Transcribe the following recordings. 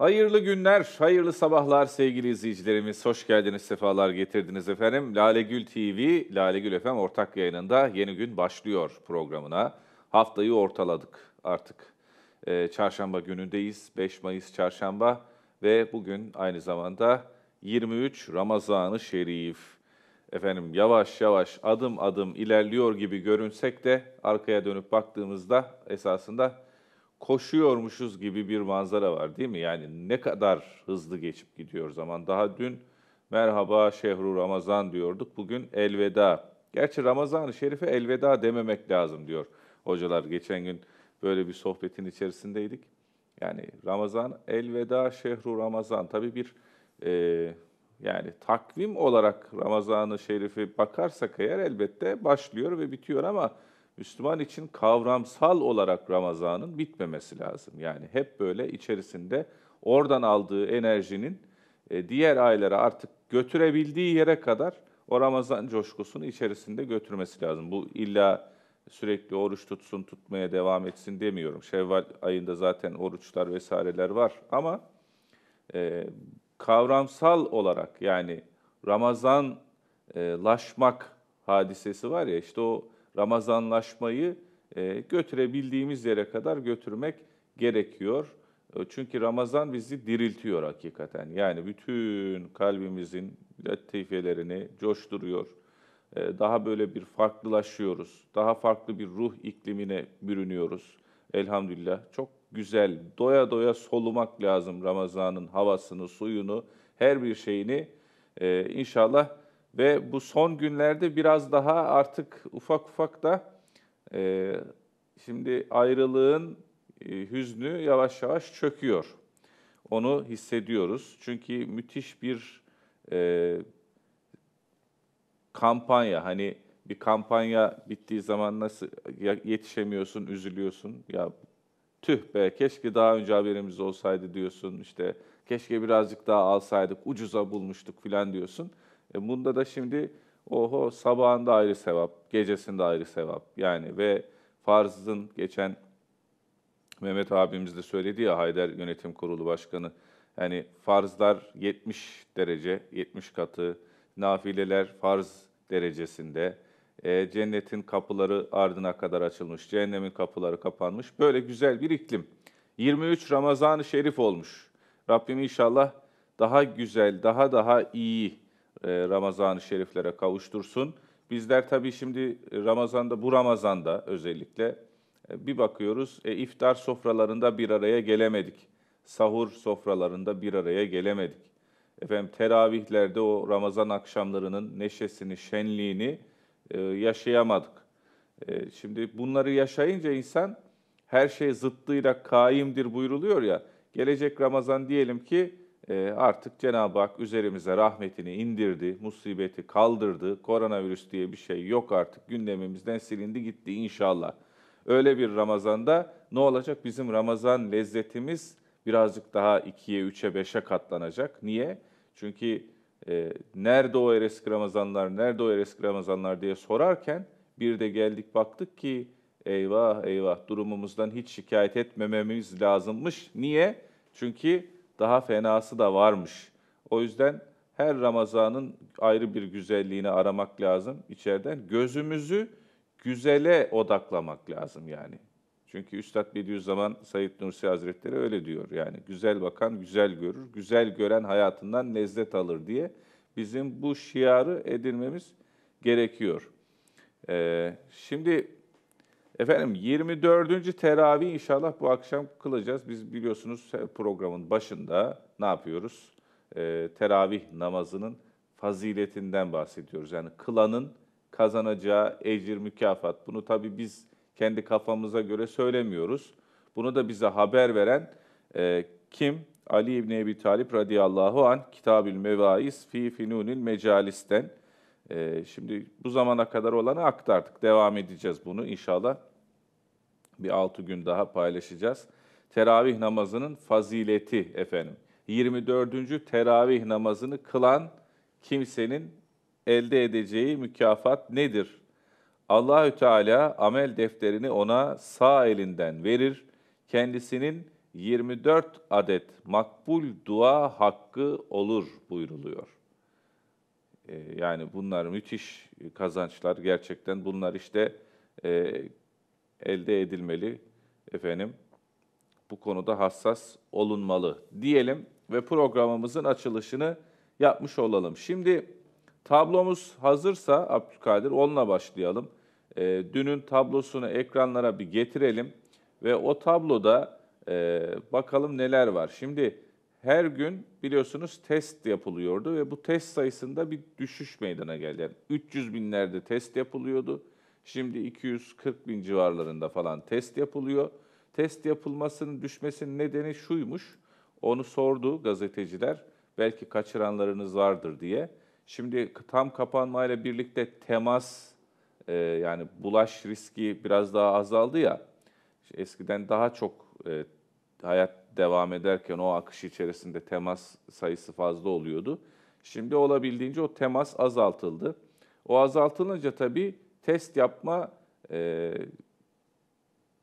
Hayırlı günler, hayırlı sabahlar sevgili izleyicilerimiz. Hoş geldiniz, sefalar getirdiniz efendim. Lale Gül TV, Lale Gül FM ortak yayınında yeni gün başlıyor programına. Haftayı ortaladık artık. Ee, çarşamba günündeyiz, 5 Mayıs çarşamba ve bugün aynı zamanda 23 Ramazan-ı Şerif. Efendim yavaş yavaş adım adım ilerliyor gibi görünsek de arkaya dönüp baktığımızda esasında koşuyormuşuz gibi bir manzara var değil mi? Yani ne kadar hızlı geçip gidiyor zaman. Daha dün merhaba şehru Ramazan diyorduk. Bugün elveda. Gerçi Ramazan-ı Şerif'e elveda dememek lazım diyor hocalar. Geçen gün böyle bir sohbetin içerisindeydik. Yani Ramazan elveda şehru Ramazan. Tabii bir e, yani takvim olarak Ramazan-ı Şerif'e bakarsak eğer elbette başlıyor ve bitiyor ama Müslüman için kavramsal olarak Ramazan'ın bitmemesi lazım. Yani hep böyle içerisinde oradan aldığı enerjinin e, diğer aylara artık götürebildiği yere kadar o Ramazan coşkusunu içerisinde götürmesi lazım. Bu illa sürekli oruç tutsun, tutmaya devam etsin demiyorum. Şevval ayında zaten oruçlar vesaireler var ama e, kavramsal olarak yani Ramazanlaşmak hadisesi var ya işte o Ramazanlaşmayı e, götürebildiğimiz yere kadar götürmek gerekiyor. E, çünkü Ramazan bizi diriltiyor hakikaten. Yani bütün kalbimizin latifelerini coşturuyor. E, daha böyle bir farklılaşıyoruz. Daha farklı bir ruh iklimine bürünüyoruz. Elhamdülillah çok güzel, doya doya solumak lazım Ramazan'ın havasını, suyunu, her bir şeyini. İnşallah ve bu son günlerde biraz daha artık ufak ufak da e, şimdi ayrılığın e, hüznü yavaş yavaş çöküyor. Onu hissediyoruz. Çünkü müthiş bir e, kampanya hani bir kampanya bittiği zaman nasıl yetişemiyorsun, üzülüyorsun. Ya tüh be keşke daha önce haberimiz olsaydı diyorsun. işte keşke birazcık daha alsaydık, ucuza bulmuştuk filan diyorsun. E bunda da şimdi oho sabahında ayrı sevap, gecesinde ayrı sevap. Yani ve farzın geçen Mehmet abimiz de söyledi ya Haydar Yönetim Kurulu Başkanı. Yani farzlar 70 derece, 70 katı, nafileler farz derecesinde. E, cennetin kapıları ardına kadar açılmış, cehennemin kapıları kapanmış. Böyle güzel bir iklim. 23 Ramazan-ı Şerif olmuş. Rabbim inşallah daha güzel, daha daha iyi e, Ramazan-ı Şeriflere kavuştursun. Bizler tabii şimdi Ramazan'da, bu Ramazan'da özellikle e, bir bakıyoruz e, iftar sofralarında bir araya gelemedik. Sahur sofralarında bir araya gelemedik. Efendim teravihlerde o Ramazan akşamlarının neşesini, şenliğini e, yaşayamadık. E, şimdi bunları yaşayınca insan her şey zıttıyla kaimdir buyruluyor ya. Gelecek Ramazan diyelim ki ee, artık Cenab-ı Hak üzerimize rahmetini indirdi, musibeti kaldırdı. Koronavirüs diye bir şey yok artık. Gündemimizden silindi gitti inşallah. Öyle bir Ramazan'da ne olacak? Bizim Ramazan lezzetimiz birazcık daha 2'ye, 3'e, 5'e katlanacak. Niye? Çünkü e, nerede o ereski Ramazanlar, nerede o ereski Ramazanlar diye sorarken bir de geldik baktık ki eyvah eyvah durumumuzdan hiç şikayet etmememiz lazımmış. Niye? Çünkü daha fenası da varmış. O yüzden her Ramazan'ın ayrı bir güzelliğini aramak lazım içeriden. Gözümüzü güzele odaklamak lazım yani. Çünkü Üstad Bediüzzaman Said Nursi Hazretleri öyle diyor. Yani güzel bakan güzel görür, güzel gören hayatından lezzet alır diye bizim bu şiarı edinmemiz gerekiyor. Ee, şimdi Efendim 24. teravih inşallah bu akşam kılacağız. Biz biliyorsunuz programın başında ne yapıyoruz? E, teravih namazının faziletinden bahsediyoruz. Yani kılanın kazanacağı ecir mükafat. Bunu tabii biz kendi kafamıza göre söylemiyoruz. Bunu da bize haber veren e, kim? Ali İbni Ebi Talip radıyallahu an Kitabül Mevais fi Finunil Mecalis'ten. E, ee, şimdi bu zamana kadar olanı aktardık. Devam edeceğiz bunu inşallah bir 6 gün daha paylaşacağız. Teravih namazının fazileti efendim. 24. teravih namazını kılan kimsenin elde edeceği mükafat nedir? Allahü Teala amel defterini ona sağ elinden verir. Kendisinin 24 adet makbul dua hakkı olur buyruluyor. Ee, yani bunlar müthiş kazançlar gerçekten. Bunlar işte e, elde edilmeli efendim. Bu konuda hassas olunmalı diyelim ve programımızın açılışını yapmış olalım. Şimdi tablomuz hazırsa Abdülkadir onunla başlayalım. E, dünün tablosunu ekranlara bir getirelim ve o tabloda e, bakalım neler var. Şimdi her gün biliyorsunuz test yapılıyordu ve bu test sayısında bir düşüş meydana geldi. Yani 300 binlerde test yapılıyordu. Şimdi 240 bin civarlarında falan test yapılıyor. Test yapılmasının düşmesinin nedeni şuymuş. Onu sordu gazeteciler. Belki kaçıranlarınız vardır diye. Şimdi tam kapanmayla birlikte temas e, yani bulaş riski biraz daha azaldı ya. eskiden daha çok e, hayat devam ederken o akış içerisinde temas sayısı fazla oluyordu. Şimdi olabildiğince o temas azaltıldı. O azaltılınca tabii test yapma e,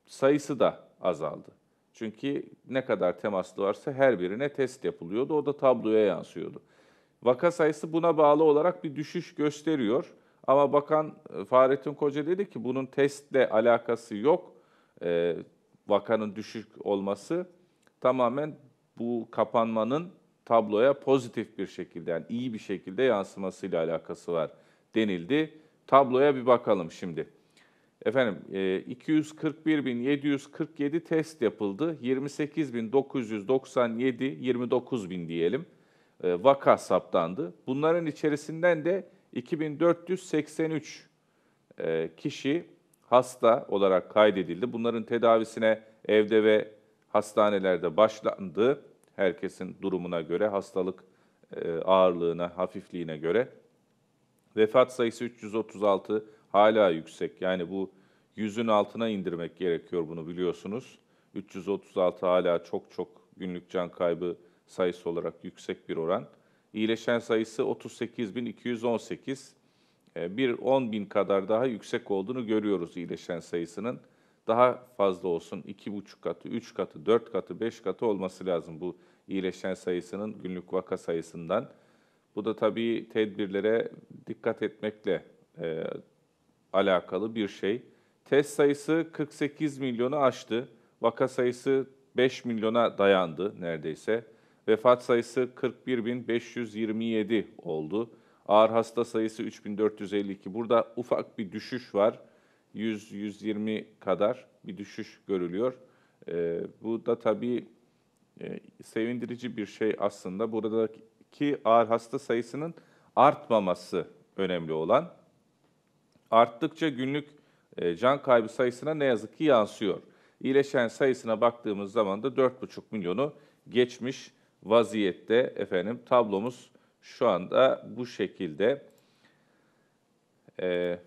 sayısı da azaldı. Çünkü ne kadar temaslı varsa her birine test yapılıyordu. O da tabloya yansıyordu. Vaka sayısı buna bağlı olarak bir düşüş gösteriyor. Ama Bakan e, Fahrettin Koca dedi ki bunun testle alakası yok. E, vakanın düşük olması tamamen bu kapanmanın tabloya pozitif bir şekilde yani iyi bir şekilde yansımasıyla alakası var denildi tabloya bir bakalım şimdi. Efendim 241.747 e, test yapıldı. 28.997, 29.000 diyelim e, vaka saptandı. Bunların içerisinden de 2483 e, kişi hasta olarak kaydedildi. Bunların tedavisine evde ve hastanelerde başlandı. Herkesin durumuna göre, hastalık ağırlığına, hafifliğine göre. Vefat sayısı 336 hala yüksek. Yani bu yüzün altına indirmek gerekiyor bunu biliyorsunuz. 336 hala çok çok günlük can kaybı sayısı olarak yüksek bir oran. İyileşen sayısı 38.218. Ee, bir 10 bin kadar daha yüksek olduğunu görüyoruz iyileşen sayısının. Daha fazla olsun 2,5 katı, 3 katı, 4 katı, 5 katı olması lazım bu iyileşen sayısının günlük vaka sayısından. Bu da tabii tedbirlere dikkat etmekle e, alakalı bir şey. Test sayısı 48 milyonu aştı. Vaka sayısı 5 milyona dayandı neredeyse. Vefat sayısı 41.527 oldu. Ağır hasta sayısı 3452. Burada ufak bir düşüş var. 100-120 kadar bir düşüş görülüyor. E, bu da tabii e, sevindirici bir şey aslında. Burada ki ağır hasta sayısının artmaması önemli olan. Arttıkça günlük e, can kaybı sayısına ne yazık ki yansıyor. İyileşen sayısına baktığımız zaman da 4,5 milyonu geçmiş vaziyette efendim tablomuz şu anda bu şekilde. Ee,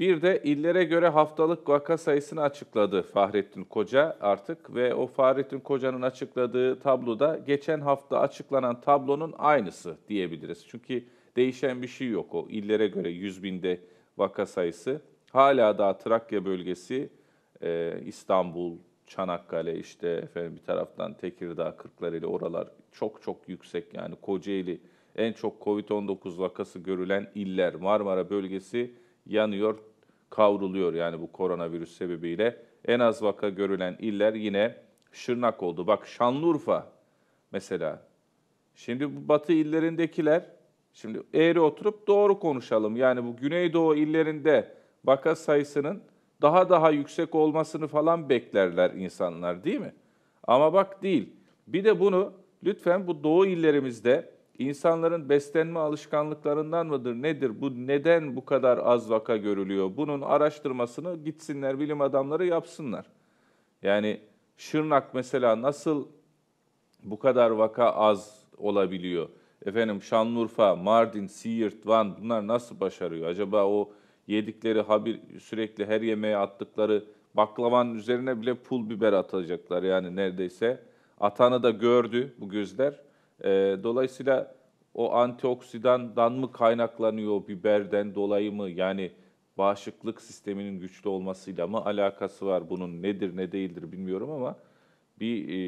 bir de illere göre haftalık vaka sayısını açıkladı Fahrettin Koca artık ve o Fahrettin Koca'nın açıkladığı tabloda geçen hafta açıklanan tablonun aynısı diyebiliriz. Çünkü değişen bir şey yok o illere göre 100 binde vaka sayısı. Hala daha Trakya bölgesi, e, İstanbul, Çanakkale işte efendim bir taraftan Tekirdağ, Kırklareli oralar çok çok yüksek yani Kocaeli en çok Covid-19 vakası görülen iller Marmara bölgesi yanıyor kavruluyor yani bu koronavirüs sebebiyle. En az vaka görülen iller yine Şırnak oldu. Bak Şanlıurfa mesela. Şimdi bu batı illerindekiler, şimdi eğri oturup doğru konuşalım. Yani bu Güneydoğu illerinde vaka sayısının daha daha yüksek olmasını falan beklerler insanlar değil mi? Ama bak değil. Bir de bunu lütfen bu doğu illerimizde İnsanların beslenme alışkanlıklarından mıdır, nedir? Bu neden bu kadar az vaka görülüyor? Bunun araştırmasını gitsinler bilim adamları yapsınlar. Yani Şırnak mesela nasıl bu kadar vaka az olabiliyor? Efendim Şanlıurfa, Mardin, Siirt, Van bunlar nasıl başarıyor? Acaba o yedikleri habir sürekli her yemeğe attıkları baklavanın üzerine bile pul biber atacaklar yani neredeyse. Atanı da gördü bu gözler. E, dolayısıyla o antioksidandan mı kaynaklanıyor biberden dolayı mı? Yani bağışıklık sisteminin güçlü olmasıyla mı alakası var? Bunun nedir ne değildir bilmiyorum ama bir e,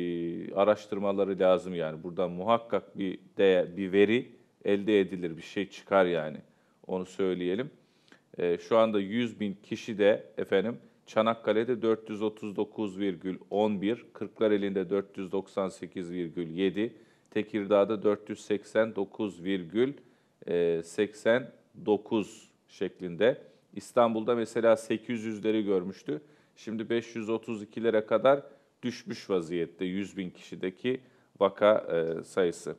araştırmaları lazım yani. Buradan muhakkak bir değer, bir veri elde edilir, bir şey çıkar yani. Onu söyleyelim. E, şu anda 100 bin kişi de efendim Çanakkale'de 439,11, Kırklareli'nde 498,7, Tekirdağ'da 489,89 e, şeklinde. İstanbul'da mesela 800'leri görmüştü. Şimdi 532'lere kadar düşmüş vaziyette 100 bin kişideki vaka e, sayısı.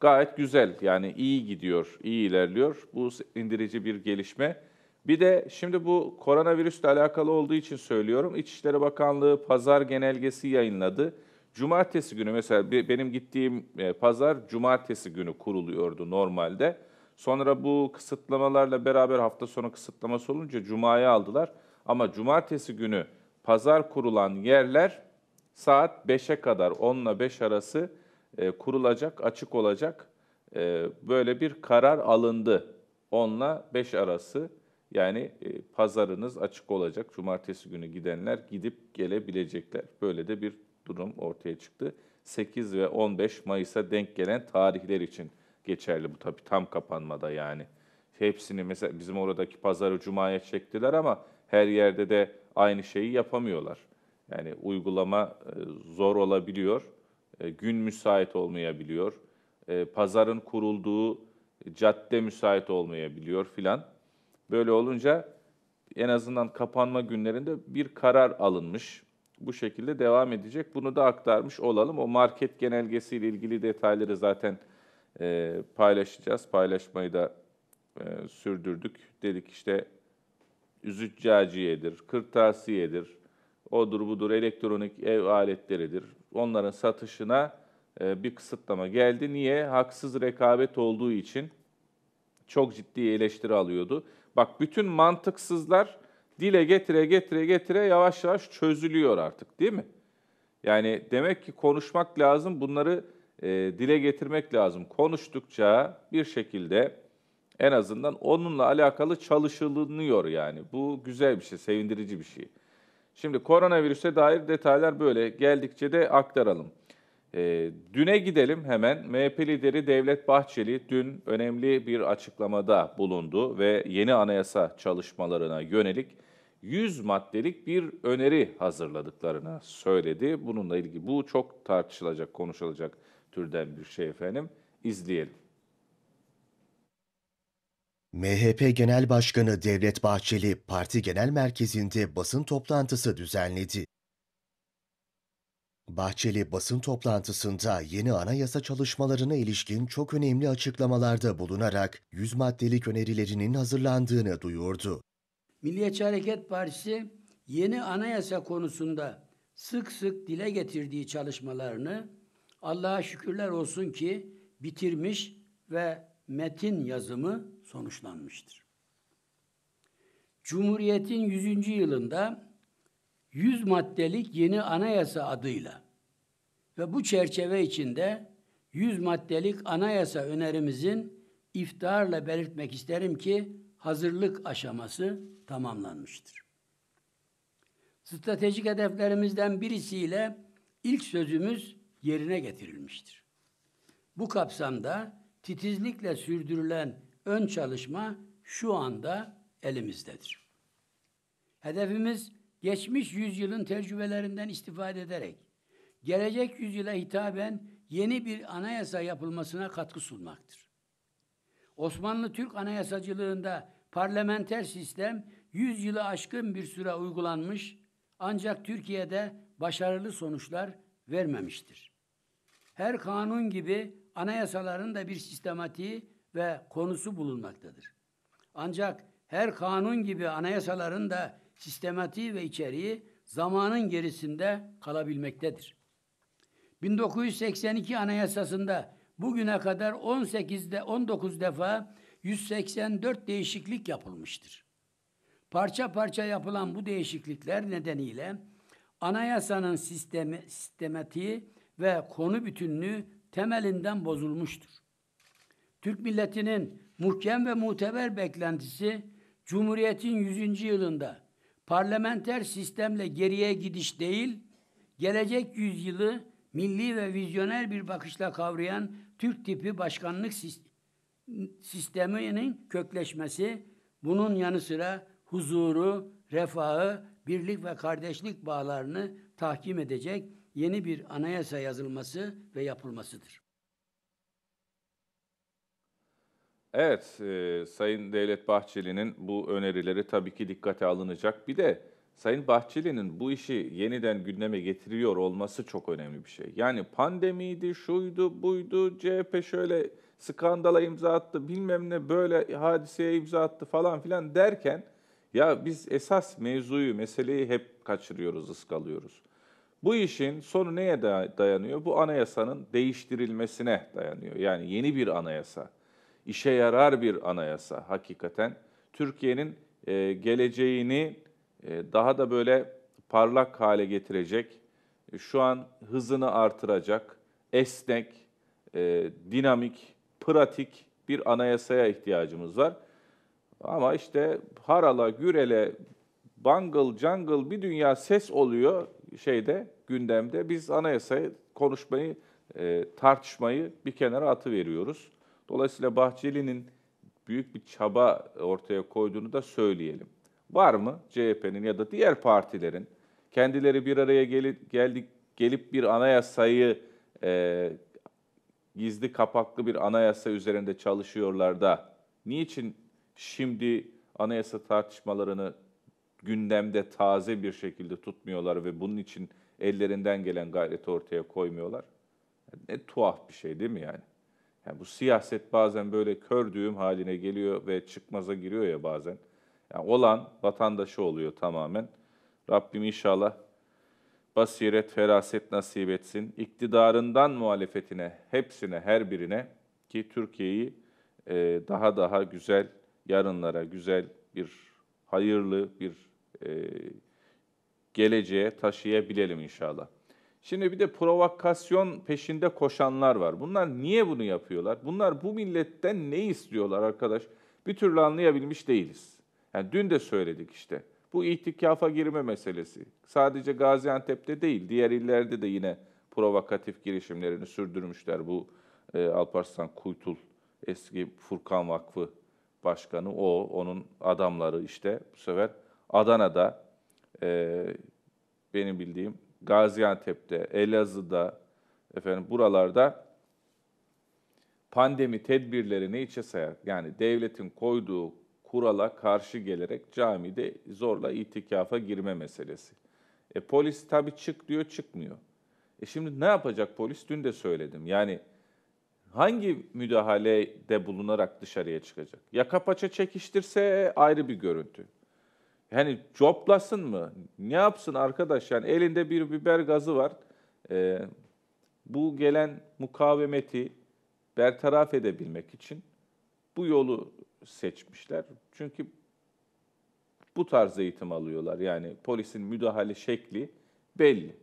Gayet güzel yani iyi gidiyor, iyi ilerliyor. Bu indirici bir gelişme. Bir de şimdi bu koronavirüsle alakalı olduğu için söylüyorum. İçişleri Bakanlığı pazar genelgesi yayınladı. Cumartesi günü mesela benim gittiğim e, pazar cumartesi günü kuruluyordu normalde. Sonra bu kısıtlamalarla beraber hafta sonu kısıtlaması olunca cumaya aldılar. Ama cumartesi günü pazar kurulan yerler saat 5'e kadar 10 ile 5 arası e, kurulacak, açık olacak. E, böyle bir karar alındı. 10 ile 5 arası yani pazarınız açık olacak. Cumartesi günü gidenler gidip gelebilecekler. Böyle de bir durum ortaya çıktı. 8 ve 15 Mayıs'a denk gelen tarihler için geçerli bu tabii tam kapanmada yani. Hepsini mesela bizim oradaki pazarı cumaya çektiler ama her yerde de aynı şeyi yapamıyorlar. Yani uygulama e, zor olabiliyor, e, gün müsait olmayabiliyor, e, pazarın kurulduğu cadde müsait olmayabiliyor filan. Böyle olunca en azından kapanma günlerinde bir karar alınmış bu şekilde devam edecek. Bunu da aktarmış olalım. O market genelgesiyle ilgili detayları zaten e, paylaşacağız. Paylaşmayı da e, sürdürdük. Dedik işte züccaciyedir, kırtasiyedir, odur budur, elektronik ev aletleridir. Onların satışına e, bir kısıtlama geldi. Niye? Haksız rekabet olduğu için çok ciddi eleştiri alıyordu. Bak bütün mantıksızlar dile getire getire getire yavaş yavaş çözülüyor artık değil mi? Yani demek ki konuşmak lazım, bunları e, dile getirmek lazım. Konuştukça bir şekilde en azından onunla alakalı çalışılınıyor yani. Bu güzel bir şey, sevindirici bir şey. Şimdi koronavirüse dair detaylar böyle geldikçe de aktaralım. E, düne gidelim hemen. MHP lideri Devlet Bahçeli dün önemli bir açıklamada bulundu ve yeni anayasa çalışmalarına yönelik 100 maddelik bir öneri hazırladıklarını söyledi. Bununla ilgili bu çok tartışılacak, konuşulacak türden bir şey efendim. İzleyelim. MHP Genel Başkanı Devlet Bahçeli parti genel merkezinde basın toplantısı düzenledi. Bahçeli basın toplantısında yeni anayasa çalışmalarına ilişkin çok önemli açıklamalarda bulunarak yüz maddelik önerilerinin hazırlandığını duyurdu. Milliyetçi Hareket Partisi yeni anayasa konusunda sık sık dile getirdiği çalışmalarını Allah'a şükürler olsun ki bitirmiş ve metin yazımı sonuçlanmıştır. Cumhuriyet'in 100. yılında 100 maddelik yeni anayasa adıyla ve bu çerçeve içinde 100 maddelik anayasa önerimizin iftiharla belirtmek isterim ki hazırlık aşaması tamamlanmıştır. Stratejik hedeflerimizden birisiyle ilk sözümüz yerine getirilmiştir. Bu kapsamda titizlikle sürdürülen ön çalışma şu anda elimizdedir. Hedefimiz geçmiş yüzyılın tecrübelerinden istifade ederek gelecek yüzyıla hitaben yeni bir anayasa yapılmasına katkı sunmaktır. Osmanlı-Türk anayasacılığında parlamenter sistem 100 aşkın bir süre uygulanmış ancak Türkiye'de başarılı sonuçlar vermemiştir. Her kanun gibi anayasaların da bir sistematiği ve konusu bulunmaktadır. Ancak her kanun gibi anayasaların da sistematiği ve içeriği zamanın gerisinde kalabilmektedir. 1982 Anayasası'nda bugüne kadar 18'de 19 defa 184 değişiklik yapılmıştır. Parça parça yapılan bu değişiklikler nedeniyle anayasanın sistemi, sistematiği ve konu bütünlüğü temelinden bozulmuştur. Türk milletinin muhkem ve muteber beklentisi Cumhuriyet'in 100. yılında parlamenter sistemle geriye gidiş değil, gelecek yüzyılı milli ve vizyoner bir bakışla kavrayan Türk tipi başkanlık sisteminin kökleşmesi, bunun yanı sıra huzuru, refahı, birlik ve kardeşlik bağlarını tahkim edecek yeni bir anayasa yazılması ve yapılmasıdır. Evet, e, Sayın Devlet Bahçeli'nin bu önerileri tabii ki dikkate alınacak. Bir de Sayın Bahçeli'nin bu işi yeniden gündeme getiriyor olması çok önemli bir şey. Yani pandemiydi, şuydu, buydu, CHP şöyle skandala imza attı, bilmem ne böyle hadiseye imza attı falan filan derken ya biz esas mevzuyu, meseleyi hep kaçırıyoruz, ıskalıyoruz. Bu işin sonu neye dayanıyor? Bu anayasanın değiştirilmesine dayanıyor. Yani yeni bir anayasa işe yarar bir anayasa hakikaten. Türkiye'nin e, geleceğini e, daha da böyle parlak hale getirecek, e, şu an hızını artıracak, esnek, e, dinamik, pratik bir anayasaya ihtiyacımız var. Ama işte harala, gürele, bangıl, jungle bir dünya ses oluyor şeyde, gündemde. Biz anayasayı konuşmayı, e, tartışmayı bir kenara atıveriyoruz. Dolayısıyla Bahçeli'nin büyük bir çaba ortaya koyduğunu da söyleyelim. Var mı CHP'nin ya da diğer partilerin kendileri bir araya gelip, geldik, gelip bir anayasayı e, gizli kapaklı bir anayasa üzerinde çalışıyorlar da niçin şimdi anayasa tartışmalarını gündemde taze bir şekilde tutmuyorlar ve bunun için ellerinden gelen gayreti ortaya koymuyorlar? Ne tuhaf bir şey değil mi yani? Yani bu siyaset bazen böyle kör düğüm haline geliyor ve çıkmaza giriyor ya bazen. Yani olan vatandaşı oluyor tamamen. Rabbim inşallah basiret, feraset nasip etsin. İktidarından muhalefetine, hepsine, her birine ki Türkiye'yi e, daha daha güzel yarınlara, güzel bir hayırlı bir e, geleceğe taşıyabilelim inşallah. Şimdi bir de provokasyon peşinde koşanlar var. Bunlar niye bunu yapıyorlar? Bunlar bu milletten ne istiyorlar arkadaş? Bir türlü anlayabilmiş değiliz. Yani dün de söyledik işte. Bu ihtikafa girme meselesi. Sadece Gaziantep'te değil, diğer illerde de yine provokatif girişimlerini sürdürmüşler bu e, Alparslan Kuytul eski Furkan Vakfı başkanı o, onun adamları işte bu sefer Adana'da e, benim bildiğim Gaziantep'te, Elazığ'da, efendim buralarda pandemi tedbirlerini içe sayar. Yani devletin koyduğu kurala karşı gelerek camide zorla itikafa girme meselesi. E polis tabii çık diyor, çıkmıyor. E şimdi ne yapacak polis? Dün de söyledim. Yani hangi müdahalede bulunarak dışarıya çıkacak? Ya kapaça çekiştirse ayrı bir görüntü hani coplasın mı? Ne yapsın arkadaş? Yani elinde bir biber gazı var. Ee, bu gelen mukavemeti bertaraf edebilmek için bu yolu seçmişler. Çünkü bu tarz eğitim alıyorlar. Yani polisin müdahale şekli belli.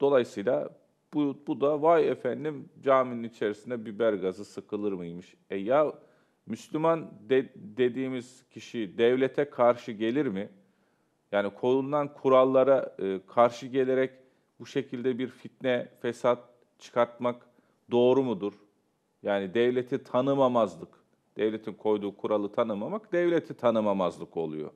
Dolayısıyla bu, bu da vay efendim caminin içerisinde biber gazı sıkılır mıymış? E ya Müslüman de, dediğimiz kişi devlete karşı gelir mi? Yani konulan kurallara e, karşı gelerek bu şekilde bir fitne, fesat çıkartmak doğru mudur? Yani devleti tanımamazlık, devletin koyduğu kuralı tanımamak devleti tanımamazlık oluyor.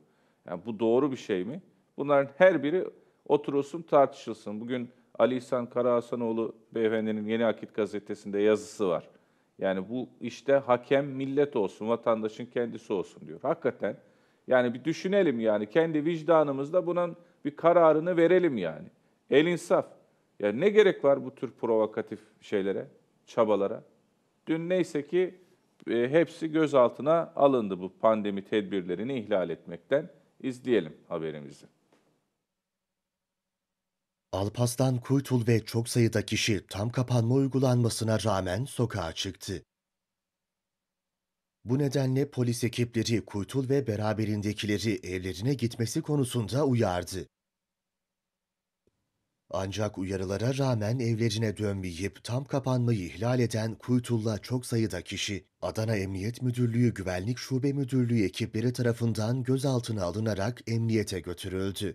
Yani bu doğru bir şey mi? Bunların her biri oturulsun tartışılsın. Bugün Ali İhsan Karahasanoğlu beyefendinin Yeni Akit gazetesinde yazısı var. Yani bu işte hakem millet olsun, vatandaşın kendisi olsun diyor. Hakikaten yani bir düşünelim yani kendi vicdanımızda bunun bir kararını verelim yani. El insaf. Ya yani ne gerek var bu tür provokatif şeylere, çabalara? Dün neyse ki e, hepsi gözaltına alındı bu pandemi tedbirlerini ihlal etmekten. İzleyelim haberimizi. Alpaslan Kuytul ve çok sayıda kişi tam kapanma uygulanmasına rağmen sokağa çıktı. Bu nedenle polis ekipleri Kuytul ve beraberindekileri evlerine gitmesi konusunda uyardı. Ancak uyarılara rağmen evlerine dönmeyip tam kapanmayı ihlal eden Kuytul'la çok sayıda kişi, Adana Emniyet Müdürlüğü Güvenlik Şube Müdürlüğü ekipleri tarafından gözaltına alınarak emniyete götürüldü.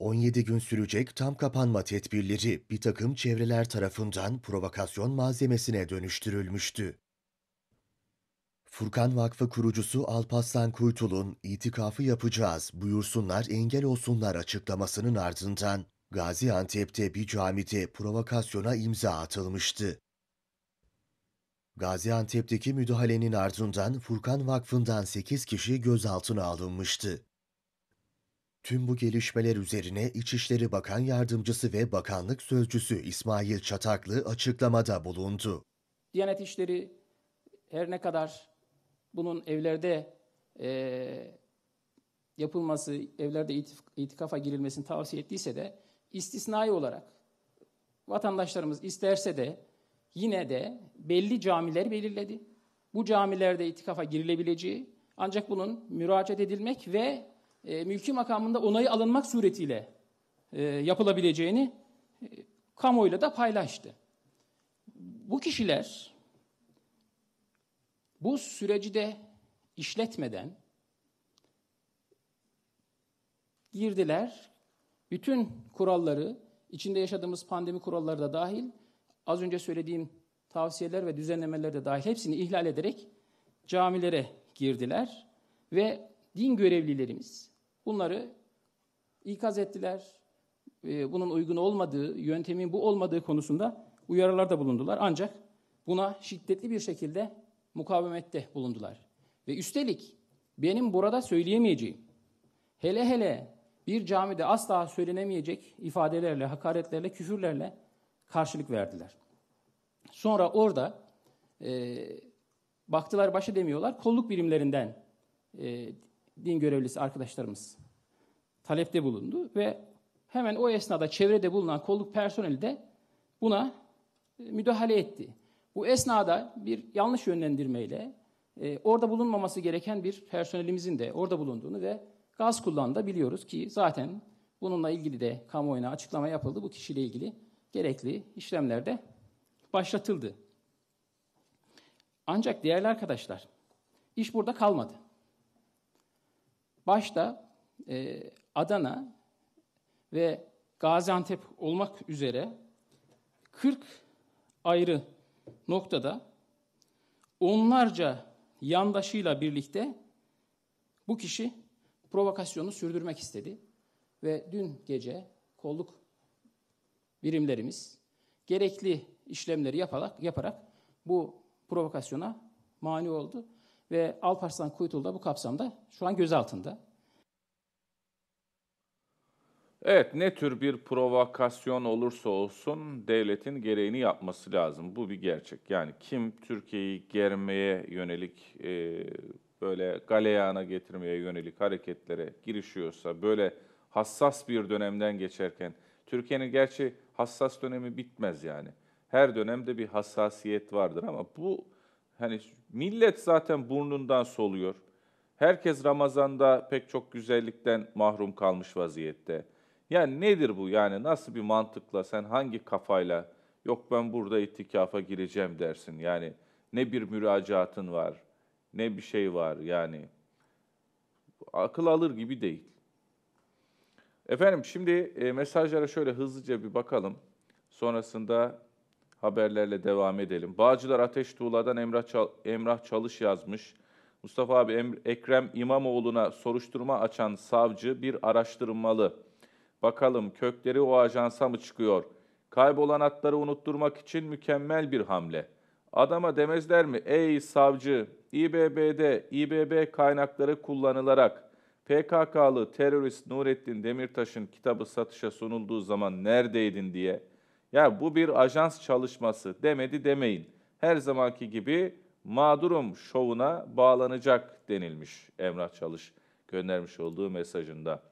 17 gün sürecek tam kapanma tedbirleri bir takım çevreler tarafından provokasyon malzemesine dönüştürülmüştü. Furkan Vakfı kurucusu Alpaslan Kuytul'un itikafı yapacağız buyursunlar engel olsunlar açıklamasının ardından Gaziantep'te bir camide provokasyona imza atılmıştı. Gaziantep'teki müdahalenin ardından Furkan Vakfı'ndan 8 kişi gözaltına alınmıştı. Tüm bu gelişmeler üzerine İçişleri Bakan Yardımcısı ve Bakanlık Sözcüsü İsmail Çataklı açıklamada bulundu. Diyanet İşleri her ne kadar bunun evlerde e, yapılması, evlerde itikafa girilmesini tavsiye ettiyse de istisnai olarak vatandaşlarımız isterse de yine de belli camileri belirledi. Bu camilerde itikafa girilebileceği ancak bunun müracaat edilmek ve e, mülki makamında onayı alınmak suretiyle e, yapılabileceğini e, kamuoyuyla da paylaştı. Bu kişiler bu süreci de işletmeden girdiler. Bütün kuralları, içinde yaşadığımız pandemi kuralları da dahil, az önce söylediğim tavsiyeler ve düzenlemeler de dahil hepsini ihlal ederek camilere girdiler ve din görevlilerimiz Bunları ikaz ettiler. Ee, bunun uygun olmadığı, yöntemin bu olmadığı konusunda uyarılarda bulundular. Ancak buna şiddetli bir şekilde mukavemette bulundular. Ve üstelik benim burada söyleyemeyeceğim, hele hele bir camide asla söylenemeyecek ifadelerle, hakaretlerle, küfürlerle karşılık verdiler. Sonra orada e, baktılar başı demiyorlar, kolluk birimlerinden e, din görevlisi arkadaşlarımız talepte bulundu ve hemen o esnada çevrede bulunan kolluk personeli de buna e, müdahale etti. Bu esnada bir yanlış yönlendirmeyle e, orada bulunmaması gereken bir personelimizin de orada bulunduğunu ve gaz kullandığını biliyoruz ki zaten bununla ilgili de kamuoyuna açıklama yapıldı. Bu kişiyle ilgili gerekli işlemler de başlatıldı. Ancak değerli arkadaşlar, iş burada kalmadı başta e, Adana ve Gaziantep olmak üzere 40 ayrı noktada onlarca yandaşıyla birlikte bu kişi provokasyonu sürdürmek istedi. Ve dün gece kolluk birimlerimiz gerekli işlemleri yaparak, yaparak bu provokasyona mani oldu. Ve Alparslan Kuytul da bu kapsamda şu an gözaltında. Evet ne tür bir provokasyon olursa olsun devletin gereğini yapması lazım. Bu bir gerçek. Yani kim Türkiye'yi germeye yönelik e, böyle galeyana getirmeye yönelik hareketlere girişiyorsa böyle hassas bir dönemden geçerken Türkiye'nin gerçi hassas dönemi bitmez yani. Her dönemde bir hassasiyet vardır ama bu Hani millet zaten burnundan soluyor. Herkes Ramazan'da pek çok güzellikten mahrum kalmış vaziyette. Yani nedir bu? Yani nasıl bir mantıkla sen hangi kafayla yok ben burada itikafa gireceğim dersin. Yani ne bir müracaatın var, ne bir şey var yani. Akıl alır gibi değil. Efendim şimdi e, mesajlara şöyle hızlıca bir bakalım. Sonrasında haberlerle devam edelim. Bağcılar Ateş Tuğla'dan Emrah, Çal Emrah Çalış yazmış. Mustafa abi Emre, Ekrem İmamoğlu'na soruşturma açan savcı bir araştırmalı. Bakalım kökleri o ajansa mı çıkıyor? Kaybolan atları unutturmak için mükemmel bir hamle. Adama demezler mi? Ey savcı, İBB'de İBB kaynakları kullanılarak PKK'lı terörist Nurettin Demirtaş'ın kitabı satışa sunulduğu zaman neredeydin diye ya bu bir ajans çalışması demedi demeyin. Her zamanki gibi mağdurum şovuna bağlanacak denilmiş Emrah Çalış göndermiş olduğu mesajında.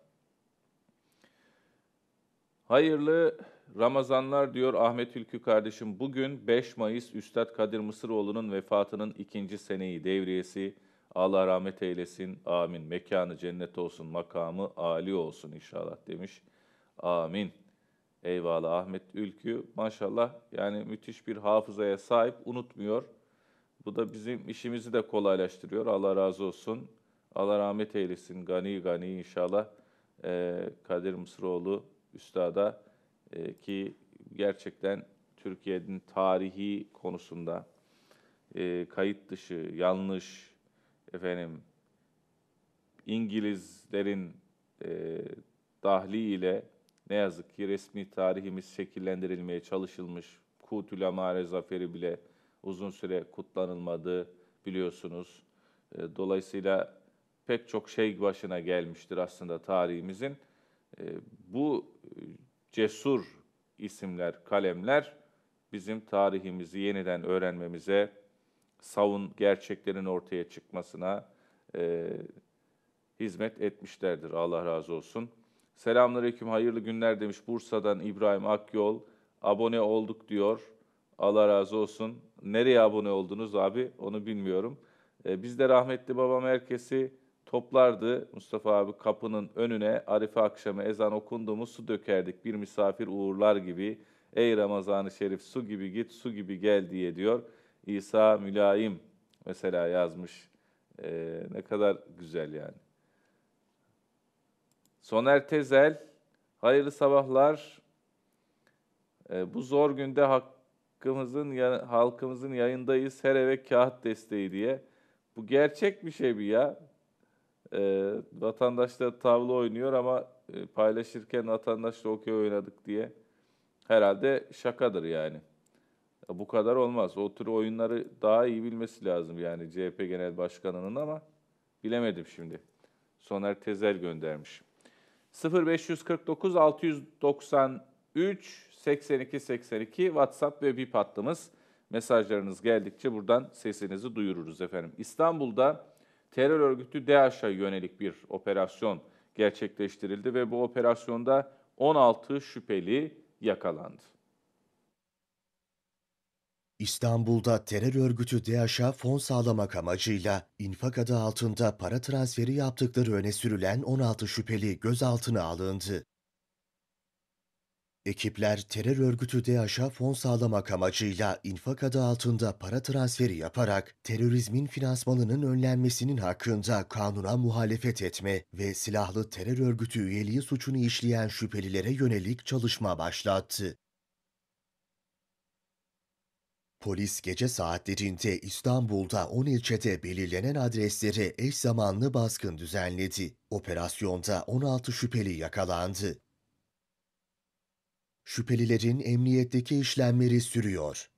Hayırlı Ramazanlar diyor Ahmet Ülkü kardeşim. Bugün 5 Mayıs Üstad Kadir Mısıroğlu'nun vefatının ikinci seneyi devriyesi. Allah rahmet eylesin. Amin. Mekanı cennet olsun. Makamı âli olsun inşallah demiş. Amin. Eyvallah Ahmet Ülkü maşallah yani müthiş bir hafızaya sahip unutmuyor. Bu da bizim işimizi de kolaylaştırıyor. Allah razı olsun. Allah rahmet eylesin. Gani gani inşallah e, Kadir Mısıroğlu Üstad'a e, ki gerçekten Türkiye'nin tarihi konusunda e, kayıt dışı, yanlış, efendim İngilizlerin e, dahliyle ne yazık ki resmi tarihimiz şekillendirilmeye çalışılmış. Kutül Amare zaferi bile uzun süre kutlanılmadı biliyorsunuz. Ee, dolayısıyla pek çok şey başına gelmiştir aslında tarihimizin. Ee, bu e, cesur isimler, kalemler bizim tarihimizi yeniden öğrenmemize, savun gerçeklerin ortaya çıkmasına e, hizmet etmişlerdir. Allah razı olsun. Selamünaleyküm, hayırlı günler demiş Bursa'dan İbrahim Akyol. Abone olduk diyor. Allah razı olsun. Nereye abone oldunuz abi onu bilmiyorum. E, biz de rahmetli babam herkesi toplardı. Mustafa abi kapının önüne Arife akşamı ezan okundu su dökerdik. Bir misafir uğurlar gibi. Ey Ramazan-ı Şerif su gibi git, su gibi gel diye diyor. İsa Mülayim mesela yazmış. E, ne kadar güzel yani. Soner Tezel, hayırlı sabahlar. E, bu zor günde hakkımızın, ya, halkımızın yayındayız. Her eve kağıt desteği diye. Bu gerçek bir şey mi ya? E, ee, vatandaşla tavla oynuyor ama e, paylaşırken vatandaşla okey oynadık diye. Herhalde şakadır yani. E, bu kadar olmaz. O tür oyunları daha iyi bilmesi lazım yani CHP Genel Başkanı'nın ama bilemedim şimdi. Soner Tezel göndermiş. 0549 693 82 82 WhatsApp ve bip hattımız. Mesajlarınız geldikçe buradan sesinizi duyururuz efendim. İstanbul'da terör örgütü DAEŞ'a yönelik bir operasyon gerçekleştirildi ve bu operasyonda 16 şüpheli yakalandı. İstanbul'da terör örgütü DAEŞ'a fon sağlamak amacıyla infak adı altında para transferi yaptıkları öne sürülen 16 şüpheli gözaltına alındı. Ekipler terör örgütü DAEŞ'a fon sağlamak amacıyla infak adı altında para transferi yaparak terörizmin finansmanının önlenmesinin hakkında kanuna muhalefet etme ve silahlı terör örgütü üyeliği suçunu işleyen şüphelilere yönelik çalışma başlattı. Polis gece saatlerinde İstanbul'da 10 ilçede belirlenen adreslere eş zamanlı baskın düzenledi. Operasyonda 16 şüpheli yakalandı. Şüphelilerin emniyetteki işlemleri sürüyor.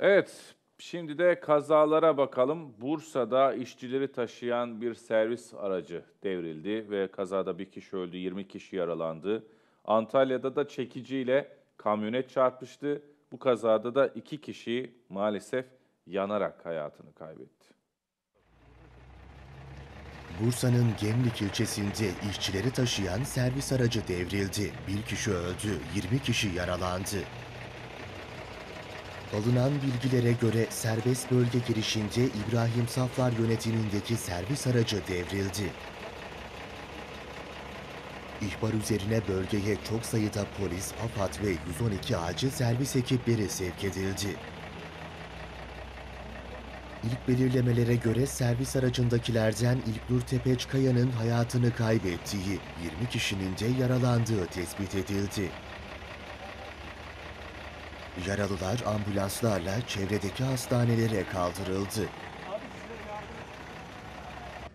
Evet, şimdi de kazalara bakalım. Bursa'da işçileri taşıyan bir servis aracı devrildi ve kazada bir kişi öldü, 20 kişi yaralandı. Antalya'da da çekiciyle kamyonet çarpıştı. Bu kazada da iki kişi maalesef yanarak hayatını kaybetti. Bursa'nın Gemlik ilçesinde işçileri taşıyan servis aracı devrildi. Bir kişi öldü, 20 kişi yaralandı. Alınan bilgilere göre serbest bölge girişinde İbrahim Saflar yönetimindeki servis aracı devrildi. İhbar üzerine bölgeye çok sayıda polis, AFAD ve 112 acil servis ekipleri sevk edildi. İlk belirlemelere göre servis aracındakilerden İlknur Tepeçkaya'nın hayatını kaybettiği, 20 kişinin de yaralandığı tespit edildi. Yaralılar ambulanslarla çevredeki hastanelere kaldırıldı.